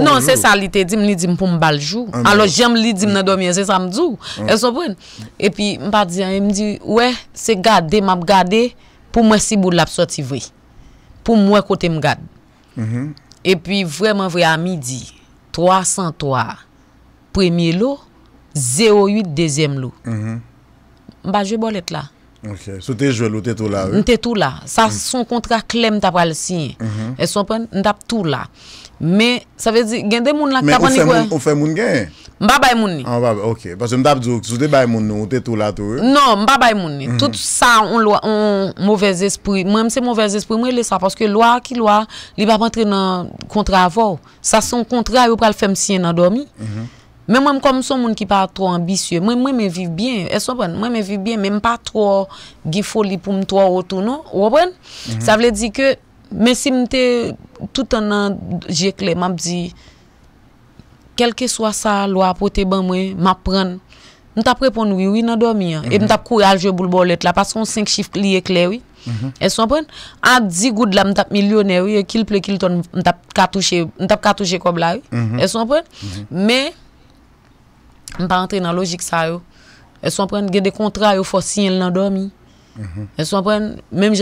S1: Non se sa
S2: li te dim Li dim pou m baljou Anlo jem li dim nan do mwen se sa mdou E son pren E pi mba di Se gade m ap gade Pou mwen si boul ap soti vre. Pou mwen kote m gade. Mhm. E pi vreman vre a midi. 300 toa. Premi lo. 08 dezem lo. Mba je bol et la.
S1: Ok. Sou te jwelo te tou la. Te tou
S2: la. Sa mhm. son kontra klem tapal si. Mhm. E son pen tap tou la. Men sa vezi gen de moun la kapan ni kwa... Men ou
S1: fe moun gen? Mba bay moun ni. An ah, wab ok. Pase mda bjouk, zou de bay moun nou, te tou la tou. Non,
S2: mba bay moun ni. Mhm. Tout sa on lwa, on mouvez espri. Mwen se mouvez espri, mwen le sa. Paske lwa ki lwa, li ba prantre nan kontra avou. Sa son kontra, ou pral fem siye nan do mi.
S3: Men mhm.
S2: mwen kom son moun ki pa tro ambisye. Mwen mwen viv bien, e so ben. Mwen mwen viv bien, men mpa tro gifo li pou mtwa otou nou. Sa mhm. vle di ke... Men si mwen te tout an nan jèk lè, mwen ap zi, kelke swa sa lwa apote ban mwen, mwen ap pren, mwen tap repon wè, wè nan dormi, et mwen tap kouy aljè boule bolet mhm. mhm. mhm. la, pason 5 chif liye klè wè, et son pren, an 10 goud la mwen tap milyonè wè, kil ple kil ton mwen tap katouche kob la wè, et son pren, men, mwen pa rentre nan logik sa yo, et son pren, gen de kontra yo fòs si yèl nan dormi, même si anpren, menm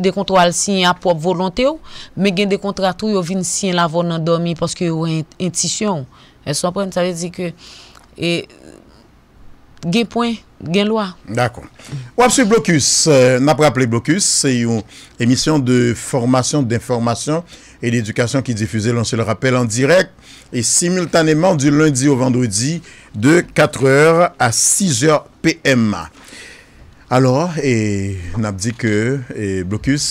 S2: des contrats de la volonté, mais volonté mais des contrats gen de contrats tou yo vin la lavon une domi paske intuition. intisyon. E so anpren, ça veut dire que et gen point gen loi.
S1: D'accord. Wap su Blokus, euh, n'a pas appelé Blocus c'est une émission de formation d'information et d'éducation qui diffuse l'on se le rappel en direct et simultanément du lundi au vendredi de 4h à 6h PM. Alor, e nap di ke Blokus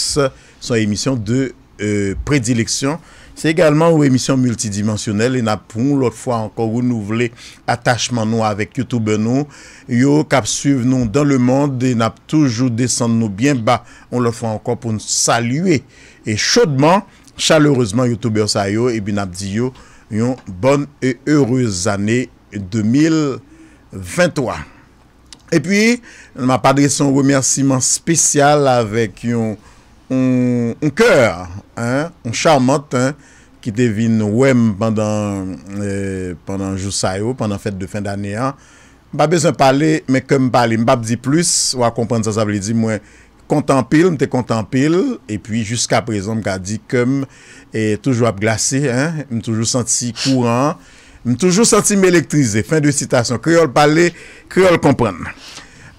S1: son emisyon de euh, predileksyon, se egalman ou emisyon multidimensionel, e nap pou l'ot fwa ankon wou nou vle atachman nou avek Youtube nou, yo kap suv nou dan le monde, e nap toujou desan nou bien ba, on l'ot fwa ankon pou salue, e chodman, chaleureseman Youtube yo sa yo, e bi nap di yo yon bon e heureuse zane 2023. E pi, m a padre son remersiman spesyal avèk yon kèr, yon charmant, ki devine wèm pandan euh, jousayou, pandan fèt de fin d'année an. M pa bezon pale, mè kèm pale, m pa bdi plus, wè a komprende sa, sa vle di mwen kontampil, m te kontampil. E pi, jouska prezon, m ka di kèm, m toujou ap glase, m toujou santi kouran. M m'm toujours senti m'électriser. Fin de citation. Créole parler, Créole comprendre.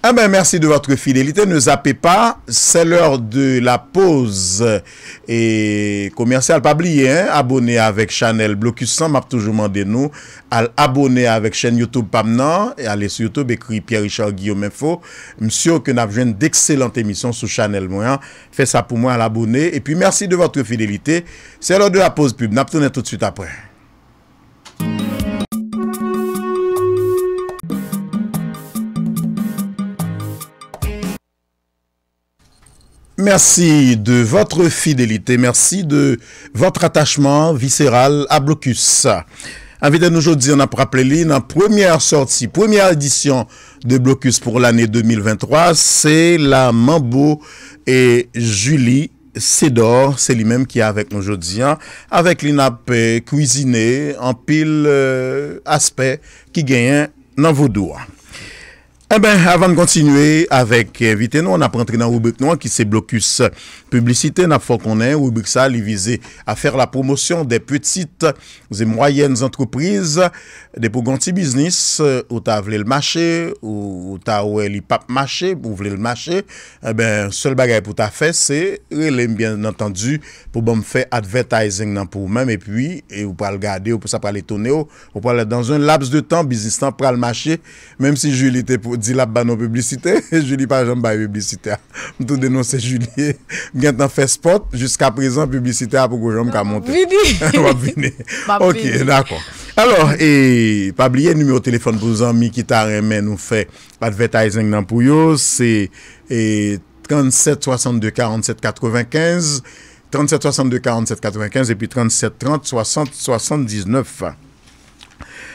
S1: Ah ben, merci de votre fidélité. Ne zappez pas. C'est l'heure de la pause et commerciale. Pas oublier, hein? abonnez avec Chanel Blocus 100. M'a toujours demandé nous à abonner avec chaîne YouTube Pamnan et allez sur YouTube écrit Pierre-Richard Guillaume Info. Monsieur m'm que n'a une d'excellentes émissions sur Chanel Moyen. Hein. Faites ça pour moi à l'abonné. Et puis merci de votre fidélité. C'est l'heure de la pause pub. N'a tout de suite après. Merci de votre fidélité, merci de votre attachement viscéral à Blocus. Invité nous aujourd'hui, on a rappelé la première sortie, première édition de Blocus pour l'année 2023, c'est la Mambo et Julie Cédor, c'est lui-même qui est avec nous aujourd'hui. Hein. Avec l'INAP cuisiné en pile euh, aspect qui gagne dans vos doigts. E ben, avan de kontinue, avèk, evite euh, nou, an ap rentre nan Wubik nou, an ki se blokus publisite, nan fò konen, Wubik sa li vize a fèr la promosyon de petite ou ze moyènes antropriz, de pou ganti biznis, ou ta vle l'mache, ou ta ouè li pap mache, ou vle l'mache, e ben, sol bagay pou ta fè, se, ou elèm, bien nantandu, pou bom fè advertising nan pou mèm, e pou yi, e ou pral gade, ou pou sa pral etone, ou pral dans un laps de tan, biznis tan pral mache, mèm si joulite pou, Di la banon publisite, juli pa jom ba yon publisite a. Mwen tou denonse juli, mwen gen tan fespot, jiska prezan publisite a pou kou jom ka monte.
S3: Mwen vini. Mwen vini. Mwen vini. Ok, dako.
S1: Alors, e, pa bliye nume o telefon pou zan, mi kita remen ou fe, pat vetayzenk nan pou yo, se 37-62-47-95, e, 37-62-47-95, epi 37-30-60-79, fa.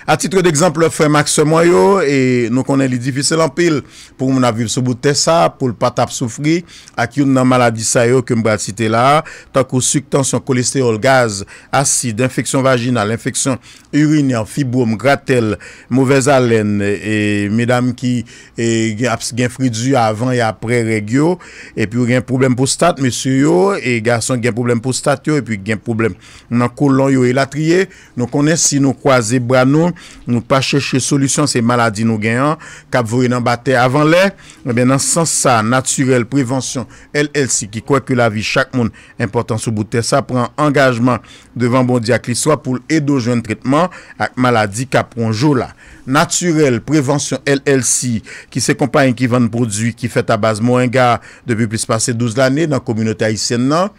S1: A titre d'exemple, fèm akse mwen yo e nou konen li difise l'ampil pou moun aviv souboute sa, pou l'pat ap soufri ak yon nan maladi sa yo kèm brad si te la, tak ou suktansyon kolesterol, gaz, asid, infeksyon vaginal, infeksyon urinian, fibrom, gratel, mouvez alen e medam ki gen fridu avan e apre reg yo, e pi ou gen problem pou stat, mesyo yo, e gason gen problem pou stat yo, e pi gen problem nan kolon yo e latriye, nou konen si nou kwa ze brad noum Nou pa chèche solusyon se maladi nou gen an, kap vore nan bate avan lè. Mwen ben nan sans sa, naturel, prevensyon, LLC, ki kwa ke la vi chak moun important sou boutè sa, pran angajman devan bondi ak liswa pou l'e dojoun tritman ak maladi kap ronjou la. Naturel, prevensyon, LLC, ki se kompa yon ki vande prodwi ki fèt a baz moen ga, debi plis pase 12 l'anè nan komunite a Ysen nan.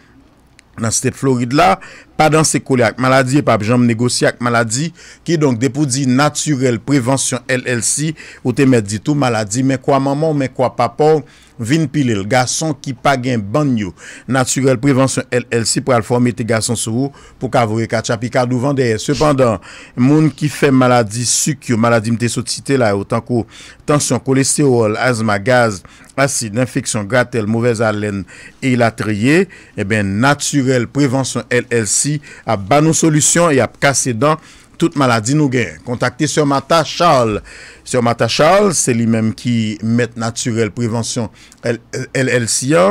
S1: nan se te floride la, pa dan se kole ak maladi, e pa ap janm negosi ak maladi, ki donk depou di naturel prevensyon LLC, ou te met di tou maladi, men kwa maman, men kwa paponk, Vinpilil, gason ki pagyen banyo, naturel prevensyon LLC pral fomete gason sou pou kavore kachapikadou vandeye. Sependan, moun ki fe maladi sukyo, maladi mte sotite la, otankou, tansyon kolesterol, azma, eh gaz, asid, infeksyon, gratel, mouvez alen, ilatriye, eben, naturel prevensyon LLC ap banon solusyon e ap kase donk, Tout maladi nou gen kontakte Sir Martha Charles, Sir Martha Charles se li menm ki met naturel prevensyon LLCA,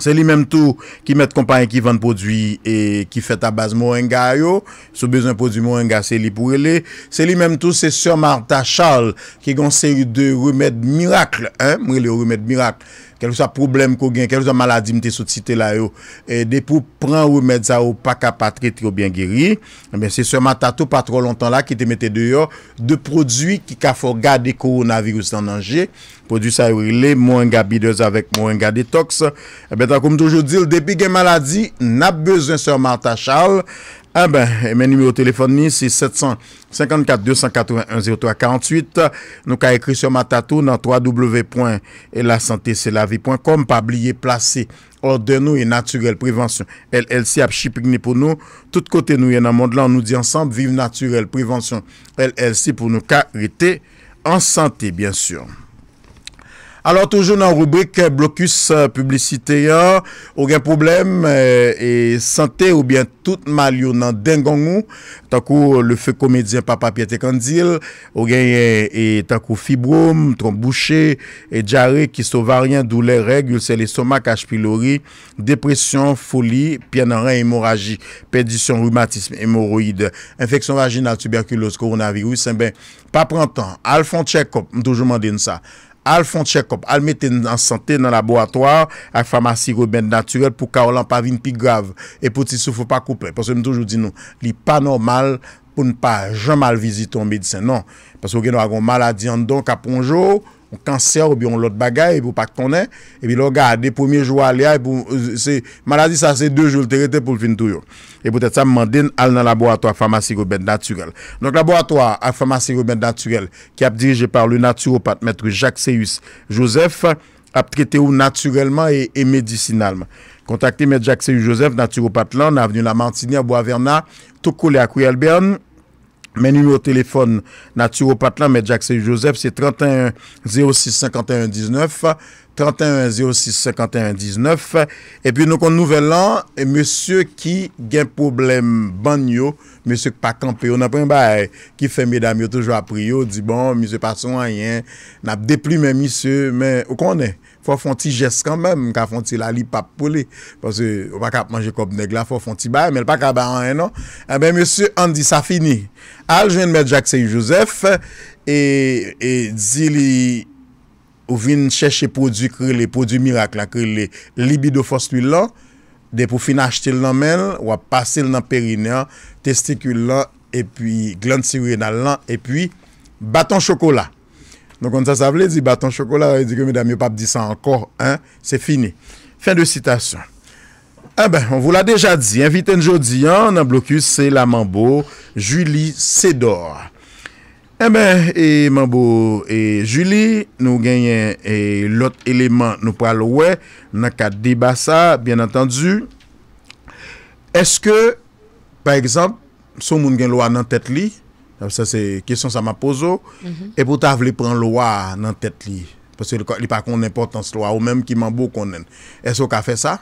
S1: se li menm tou ki met kompanyen ki ven prodwi e ki fet a baz moen ga yo, sou bezon prodwi moen ga se li pou re le, se li menm tou se Sir Martha Charles ki gonsen yu de remed mirakl, mre le remed mirakl. kel ou sa problem ko gen, kel ou sa maladi mte sot site la yo, depo pran ou medza ou pa kapatri triyo bin geri, se seman tato patro lontan la ki te mette deyo de prodwi ki ka foga de koronavirus nan Ange, prodwi sa yo rile, mwen ga bidez avek, mwen ga detoks, e eh betan koum toujou di, depi gen maladi, na bezan seman tachal, Ah ben, mes numéros de téléphone, c'est 754 281 0348. Nous avons écrit sur Matatou dans vie.com Pas oublier placer de nous et naturel prévention. LLC a chipigné pour nous. Tout côté nous y dans un monde là, on nous dit ensemble, vive naturel prévention. LLC pour nous carité en santé, bien sûr. Alor toujou nan rubrik euh, blokus euh, publicite euh, ya ou gen problem e sante ou bien tout mal yon nan den gongou tankou le fe komedien papapya tekandil ou gen e tankou fibrom, trombouche e diare ki sou varian doule regul se le somakaj pilori depresyon, foli, pienaren hemoraji pedisyon, rheumatisme, hemoroid infeksyon vaginal, tuberkulose, koronavir ou eh sen ben pa prantan Alfon Chekop, m toujou manden sa Al fonte chekop, al mette nan sante nan laboratoar, ak famasi goben naturel pou ka olan pa vin pi grav, e pou ti soufou pa koupè. Paswè mdouj ou di nou, li pa normal pou npa jomal viziton medisen, non. Paswè ou geno agon maladi an don kaponjou, On kanser ou bi yon lot bagay pou pak konen. E bi e lo gade, de e pou mi jou alia, maladi sa se de joul terete pou fin tou yo. E pou tete sa mman din al nan laboratoire farmacikou ben naturel. Non laboratoire farmacikou ben naturel ki ap dirije par le naturopat mètre Jacques Seyus Joseph ap trite ou naturelman e medisinalman. Kontakte mètre Jacques Seyus Joseph, naturopat lan, aveni la mantini a Boisverna, tou kou le akou yel bern. Men nume ou telefon Naturo Patlam et Jacques-Joseph, se 31 06 51 19, 31 06 51 19, epi nou kon nouvel an, monsiou ki gen problem ban yo, monsiou ki pa kampe yo, nan pen ba e, ki fe medam yo toujwa priyo, di bon, monsiou pa son a yen, nan de pli men monsiou, men ou konen? Fwa fon ti jes kan men, mka fon ti la li pap pou li. Pwase wak ap manje kop neg la, fwa fon ti bay, men l pak a ba an eno. E ben, monsi, an di sa fini. Al, jwen mwen jak se Yosef, e zili ou vin cheshe produ kre li, produ mirak la, kre li, libido fos li lan, de pou fina achitil nan men, wap pasil nan perinean, testikil lan, e pi glan siri nan lan, e pi baton chokola. Non kon sa sa vle, di baton chokola, di komi da myo pap di san ankor, an, se fini. Fin de citasyon. An eh ben, an vou la deja di, an vit en jodi an, nan bloku, se la manbo, Juli Sedor. An eh ben, e manbo, e Juli, nou genyen, e lot eleman nou pralowe, nan ka debasa, bien atendu. Eske, par ekzamp, sou moun gen lwa nan tet li? Se se kesyon sa ma pozo, e pou ta vle pren lwa nan tet li? Pwese li pa kon importans lwa ou menm ki man bou konnen. E so ka fe sa?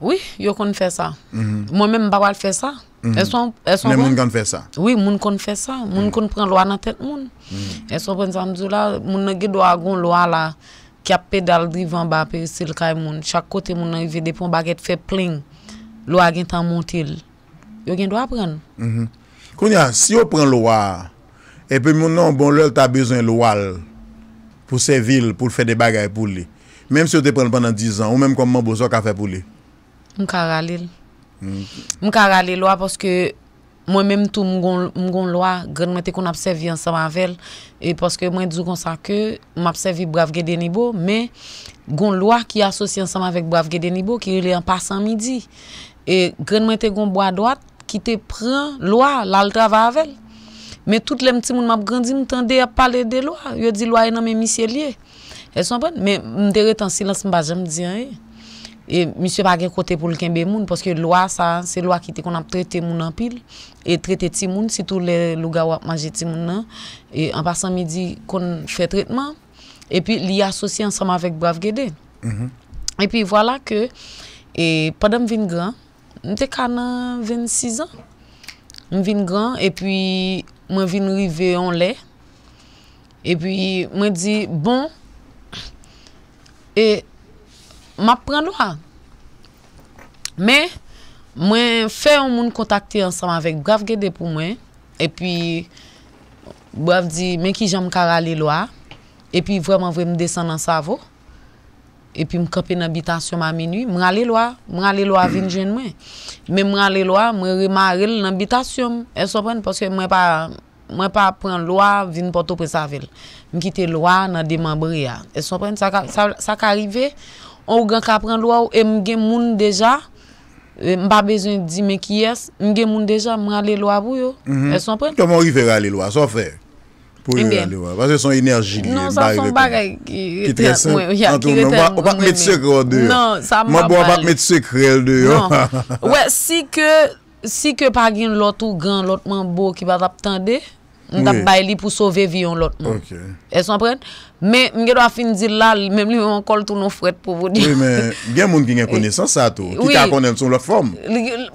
S2: Oui, yo kon fe sa. Mwen menm mba wale fe sa. E son... Ne moun kon fe sa? Oui, moun kon fe sa. Moun kon pren lwa nan tet moun. Mhm. E son pren samzou la, moun ne ge do a gon lwa la, ki ap pedal drivan ba pe sil kaj moun. Chak kote moun an yve depon baget fe pling. Lwa gen tan montil. Yo gen do a pren. Moun.
S1: Mhm. Kounya, si yo pren lwa, epi moun nan bon lèl ta bezon lwal pou se vil, pou fè de bagay pou li. Mèm si yo te pren pendant 10 an, ou mèm kon mwen bozo ka fè pou li.
S2: Mwen ka ralèl.
S1: Mwen
S2: ka ralèl lwa, pòske mwen mèm tou mwen goun lwa, gwen mwen te kon apsevi an saman vel, e pòske mwen djou kon sa ke, mwen apsevi Brav Gedenibo, mè goun lwa ki asosye an saman vek Brav Gedenibo, ki rilè an pasan midi. E gwen mwen te goun bwa doat, qui te prend loi là va avec mais toutes les petits monde m'ont grandi m'entendait à parler des lois yo dit loi non mais monsieur lié elles sont bonnes mais suis retenu en silence m'pas jamais dit rien hein. et monsieur pas gagne côté pour le kembe moun parce que loi ça c'est loi qui te qu'on a traité moun en pile et traité petit moun si tous les monde ou manger et en passant midi qu'on fait traitement et puis li associé ensemble avec brave guédé mm-hmm. et puis voilà que et pendant que je suis grand, Mwen te kanan 26 an, mwen vin gran, e pwi mwen vin rive yon le, e pwi mwen di, bon, e map pran lwa. Men, mwen fe yon moun kontakte ansanman vek, graf gede pou mwen, e pwi, graf di, men ki jan mkara lwa, e pwi vwèman vwèm desen ansa vwo. E pi mkope nabitasyon ma meni, mkale lwa, mkale lwa vin jenmen. Men mkale lwa, mre remarel nabitasyon. E so pren, porsye mwen pa pren lwa vin poto presavel. Mkite lwa nan deman breya. E so pren, sa ka rive, ou gen ka pren lwa ou mge moun deja, mba bezon di me kyes, mge moun deja, mkale lwa bou yo. E so pren. Kyo mwen
S1: rife gale lwa, so pren. Pou eh yon yon li wak, wase yon son enerji li yon bay li pou. Non, sa yon son
S2: bagay ki reten. Ki reten, an tou men,
S1: wapak met se krel de yon. Non, sa mwen wapal. Mabou wapak met se krel de yon.
S2: Wè, si ke, si ke pa gen lotou gran, lotman bo ki wazap tende, wap bay li pou sove vi yon lotman. Ok. E son pren, men, men gen wafin di lal, men men yon kol tou non fwet pou vodi. Oui, men,
S1: gen moun ki gen kone san sa tou, ki ta konen son lot form.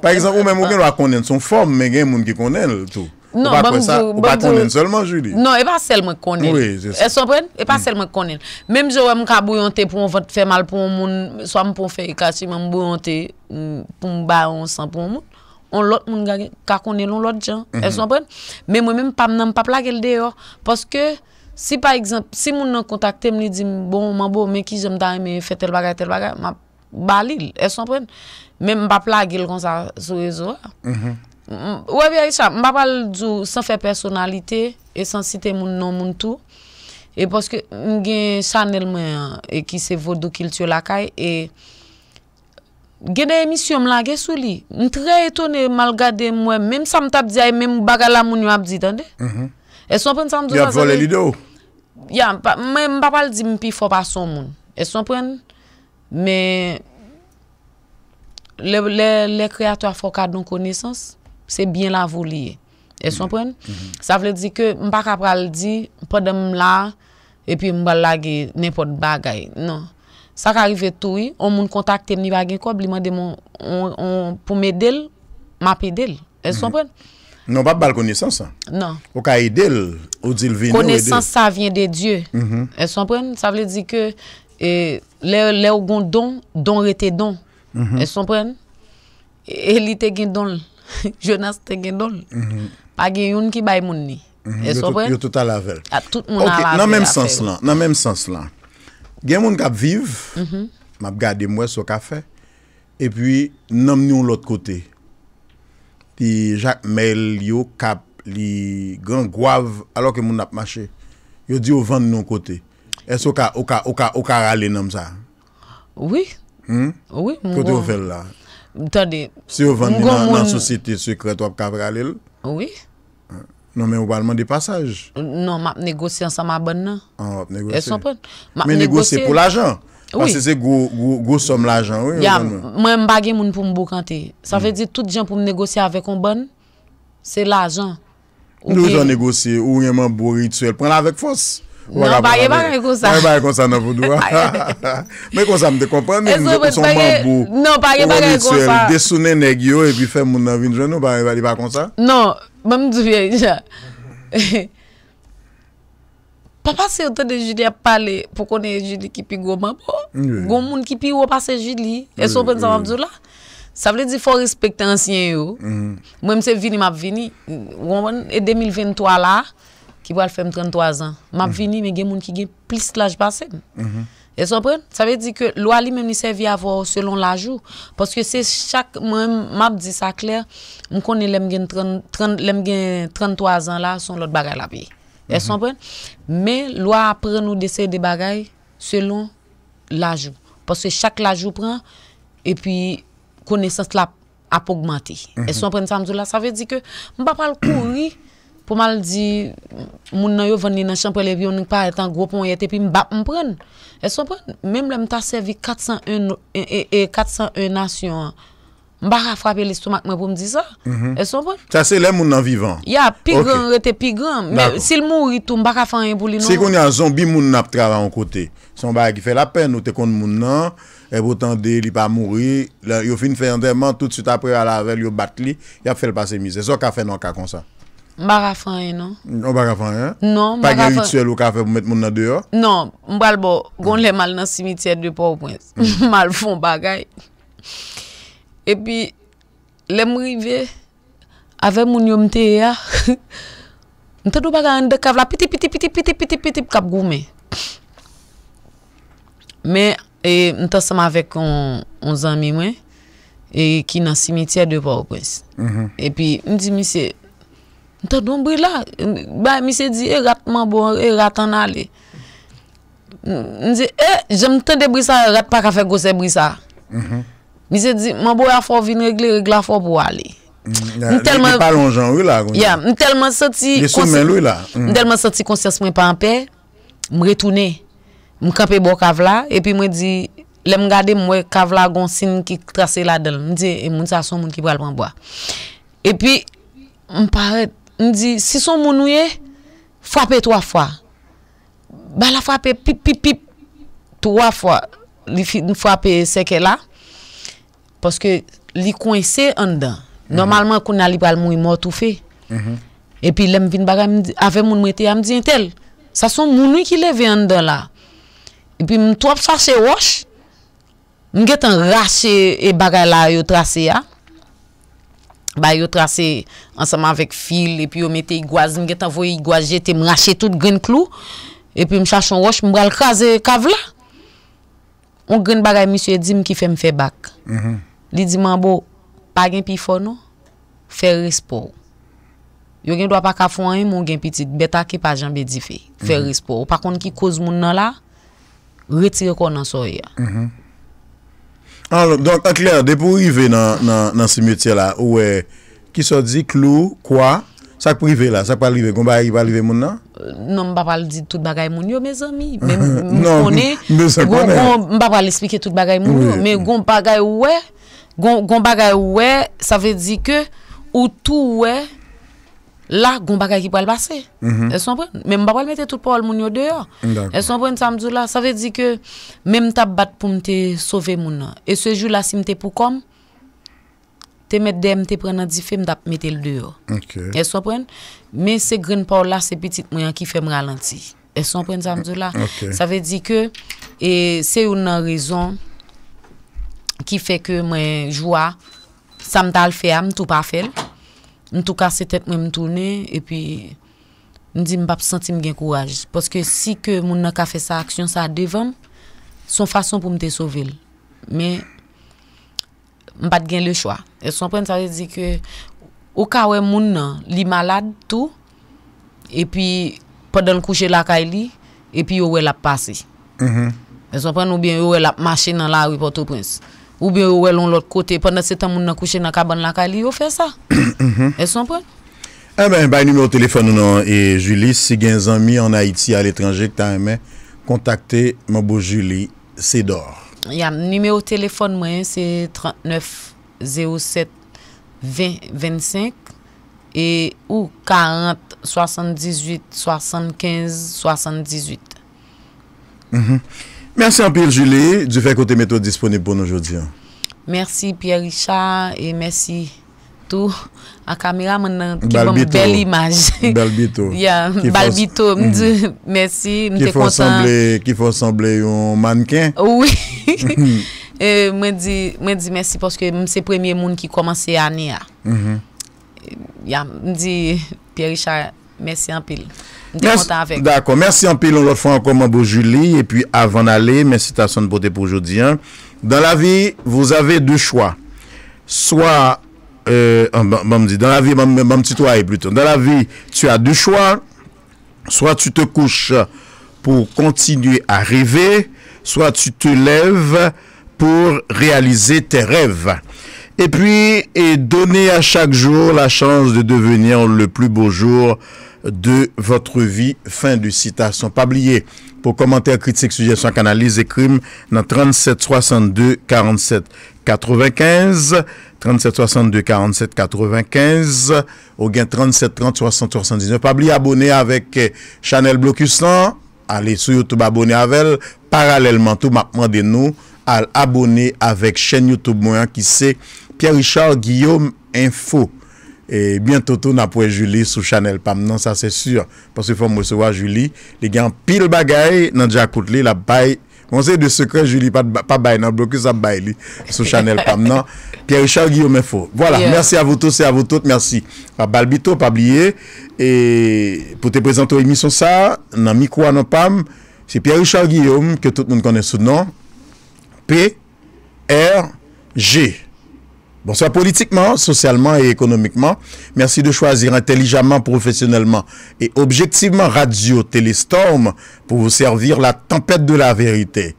S1: Par exemple, ou men moun gen wak konen son form, men gen moun ki konen loutou. Ou pa konen solman juli? Non,
S2: e pa selman konen. E so pren, e pa selman konen. Mem jowè mwen ka bouyante pou mwen fè mal pou moun, so mwen mm, pou fè ekati, mwen bouyante pou mwen ba ou mwen san pou moun, mwen lòt mwen gage, ka konen lòt joun. Mhm. E so pren. Men mwen mwen pa mnen pa plag el deyo. Poske, si moun nan kontakte mwen li di, bon, mwen bo, men ki jom da, mwen fè tel bagay, tel bagay, mwen balil. E so pren. Mem mwen pa plag el kon sa sou e zo. Mwen mhm. mwen. Mbapal mm-hmm. djou san fè personalite E san site moun nan moun tou E poske mgen chanel mwen E ki se vodou kil tiyo lakay E Genè emisyon mla gè sou li Mwen tre etone mal gade mwen Mèm sa mtap diay mèm bagala moun yon ap di dande
S3: E
S2: son pren sa mdou Mwen mbapal di mpi fò pason moun E son pren Mè Le kreator fò kade mwen konesans Mwen mwen Se byen la vou liye. E son pren? Sa vle di ke mba kapral di, podem la, epi mba lage nepot bagay. Non. Sa ka rive toui, omoun kontakte mni bagay kwa, bli mwen de mwen, pou mè del, mapè del. E son pren?
S1: Non pa bal konesansan. Non. Ou ka idel, ou dil vini ou edel. Konesansan
S2: vyen de Diyo. E son pren? Sa vle di ke, le ou gon don, don rete don. E son pren? E li te gin don l. Jonas te gen don mhm. Pa gen yon ki bay moun ni mhm. Yo tout a lavel ah, Nan menm
S1: sens lan Gen moun kap viv mhm. Map gade mwen sou ka fe E pi nanm nou lot kote Ti Jacques Mel Yo kap li Gran gwa v alo ke moun ap mache Yo di yo vand nou kote E sou ka okarale nanm sa Oui hmm? Kote yo vel la
S2: Si yo vande nan
S1: sosite Su kretop kabralel Non men ou banman de passage
S2: Non, map negosye an sa ma ban nan
S1: Men
S2: negosye pou l'ajan Panse se
S1: go som l'ajan
S2: Mwen bagye moun pou mbo kante Sa fe hmm. di tout jen pou mne negosye Avèk on ban Se l'ajan
S1: Nou yon negosye ou yon mwen bo rituel Pran avèk fons Non, baye baye kon sa. Baye baye kon sa nan voudou. Ah. Men kon sa mde kompande, mwen jè kon son bambou. Non, baye baye kon sa. Desune negyo, epi fe moun nan vindre nou, baye baye bakon sa.
S2: Non, mwen mdou vye yon. Pa pase yon ton de jili ap pale, pou konen jili ki pi go bambou. Gon moun ki pi wopase jili, e so pen zavabdou la. Sa vle di fo respect ansyen yo. Mwen mhm. mse vini map vini, yon mwen e 2023 la, ki pou al fèm 33 an. Mab vini, mè gen moun ki gen plis laj basè. Mhm. E son pren, sa ve di ke lwa li mèm ni sèvi avò selon lajou, pòske se chak, mab di sa kler, m konen lèm gen 33 an la, son lòt bagay la pi. E son mhm. pren, mè lwa apren nou desè de bagay selon lajou. Pòske chak lajou pren, e pi kone sens la ap augmenti. E son mhm. pren, sa ve di ke mbapal kouni, pou mal di moun nan yo ven li nan chan prele biyon nik pa etan gropon yete pi mbap mpren etso mpren, menm le mta sevi 401 nasyon mbara frape listoumak mwen pou mdi sa, mhm. etso mpren
S1: sa se le moun nan vivan?
S2: ya, pi gran, rete pi gran, men sil mouri tou mbara fan yon boulinon se kon yon
S1: zombi moun nan ap trava an kote son bagi fe la pen, ou te kon moun nan e botan de li pa mouri yo fin fè yon deman, tout süt apre ala vel yo bat li, ya fè l'pase mize so ka fè nan ka konsa
S2: Mba gafanye nan?
S1: Mba gafanye? Non? non, mba gafanye. Non, pa gen yu tse lou kafe pou met moun nan deyo?
S2: Non, mbal bo, goun lè mal nan simitier de Pouw Pwens. Mm. Mal fon bagay. E pi, lè mri ve, ave moun yomte e ya. Ntadou bagay an dekav la, piti piti piti piti piti piti piti kap goume. Me, e, ntasama vek on, on zami mwen, e ki nan simitier de Pouw Pwens. Mm-hmm. E pi, mdi mi se... Mwen te do mwen brila. Mwen se di, e ratman bo, e ratan ale. Mwen se di, e, jemte de brisa, rat pa kafe gose brisa. Mwen mhm. se di, mwen bo ya fò vin regle, regla fò bo ale.
S1: Mwen mm, telman... Mwen
S2: telman soti... Mwen mm. telman soti konsyans mwen pampè, mwen retoune, mwen kape bo kavla, e pi mwen di, le mwen gade mwen kavla gonsin ki trase la del. Mwen se di, e, mwen sa son mwen ki pral pampwa. E pi, mwen paret, Ndi, si son mounouye, fwapè twa fwa. Ba la fwapè pip pip pip, twa fwa. Li fwapè seke la. Poske li kwen se an dan. Mhm. Normalman kou na li bal mouni mwot ou fe. Mhm. E pi lem vin bagay, ave moun mwete ya, m diyen tel. Sa son mounouye ki leve an dan la. E pi m tou ap fwase wosh. M gen tan rache e bagay la yo trase ya. Ba yo trase ansaman vek fil, epi yo mete igwazi, mget avoy igwazi jete m rache tout gren klu, epi m chache yon rosh, m bral kaze kavla. O gren bagay misye di m ki fe m fe bak. Mhm. Li di man bo, pa gen pi fono, fe respor. Yo gen dwa pa ka fono, yon gen pi tit, beta ki pa jan bedi fe, fe mhm. respor. Pa konti ki koz moun nan la, retire kon nan soya.
S1: Alon, donk akler, de pou rive nan si metye la, oue, ki so di klo, kwa, sak pou rive la, sak pa rive, gomba yi pa rive moun nan?
S2: Non, mbapal di tout bagay moun yo, me zami, mbapal esplike tout bagay moun yo, me gomba yi oue, gomba yi oue, sa ve di ke, ou tou oue, La, gounbaka ki pou al basè. E son pren, men mba pou al metè tout pou al moun yo deyo. E son pren, sa mdou la, sa ve di ke, men mta bat pou mte sove moun. E se jou la, si mte pou kom, te met dem, te pren an di fe, mta metè l deyo. E son pren, men se gren pou al la, se petit mwen an ki fe mralanti. E son pren, sa mdou la, sa ve di ke, se yon an rezon ki fe ke mwen joua, sa mta al fe am, tou pa fel. E son pren, sa mdou la, Mwen tou kase tet mwen mwen toune e pi mwen di mbap senti mwen gen kouwaj. Poske si ke moun nan ka fe sa aksyon sa devan, son fason pou mwen te sovel. Men mbat gen le chwa. E son pren ta we di ke ou ka we moun nan li malade tou, e pi padan kouche la ka e li, e pi yo we lap pase. Mm-hmm. E son pren ou bien yo we lap mache nan la wipoto prins. Ou bè ouè lon lòt kote, pwè nan se tan moun nan kouche nan kaban lakali, yo fè sa.
S1: E son pwè? A mè, eh bay nime o telefon nou nan, e Julie, si gen zanmi an Haiti al etranje, kta mè kontakte mò bo Julie, se dor.
S2: Yan, nime o telefon mwen se 39 07 20 25, e ou 40 78 75 78.
S1: Mwen. Mersi anpil Julie, di fe kote meto disponib pou nou jodi an.
S2: Mersi Pierre-Richard, e mersi tou. A kamera mwen an, kepon bel imaj. Balbito. Ya, balbito. Mwen di, mersi, mte kontan.
S1: Ki fos semble yon manken.
S2: Ou, mwen di, mwen di mersi, poske mwen se premye moun ki komanse ane ah.
S1: mm-hmm.
S2: ya. Ya, mwen di, Pierre-Richard, mersi anpil. D'accord,
S1: merci en on l'autre fois encore, beau Julie. Et puis avant d'aller, merci à son beauté pour aujourd'hui. Hein. Dans la vie, vous avez deux choix. Soit, euh, ah, dans la vie, eh, plutôt. Dans la vie, tu as deux choix. Soit tu te couches pour continuer à rêver, soit tu te lèves pour réaliser tes rêves. Et puis, et donner à chaque jour la chance de devenir le plus beau jour de votre vie. Fin de citation. Pas oublier, pour commentaires, critiques, suggestions, canalise et crime, dans 37 62 47 95, 37 62 47 95, au gain 37 30 79. Pas oublier, abonner avec eh, Chanel Blocusant. Allez sur YouTube, abonner avec Parallèlement, tout m'a demandé nous à abonner avec chaîne YouTube moyen qui c'est Pierre-Richard Guillaume Info. e bientoto na pou e Julie sou Chanel pam nan sa se sur pou se fòm mwese wa Julie li gen pil bagay nan di akoute li la bay, mwese bon, de sekre Julie pa bay nan, bloku sa bay li sou Chanel pam nan Pierre-Richard Guillaume Fou wala, mersi avotot, mersi pa balbito, pa blye pou te prezento emisyon sa nan mikwa nan pam se Pierre-Richard Guillaume ke tout moun kone sou nan P-R-G Bonsoir politiquement, socialement et économiquement. Merci de choisir intelligemment, professionnellement et objectivement Radio Téléstorm pour vous servir la tempête de la vérité,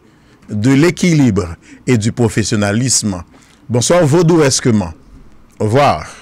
S1: de l'équilibre et du professionnalisme. Bonsoir vaudouesquement. Au revoir.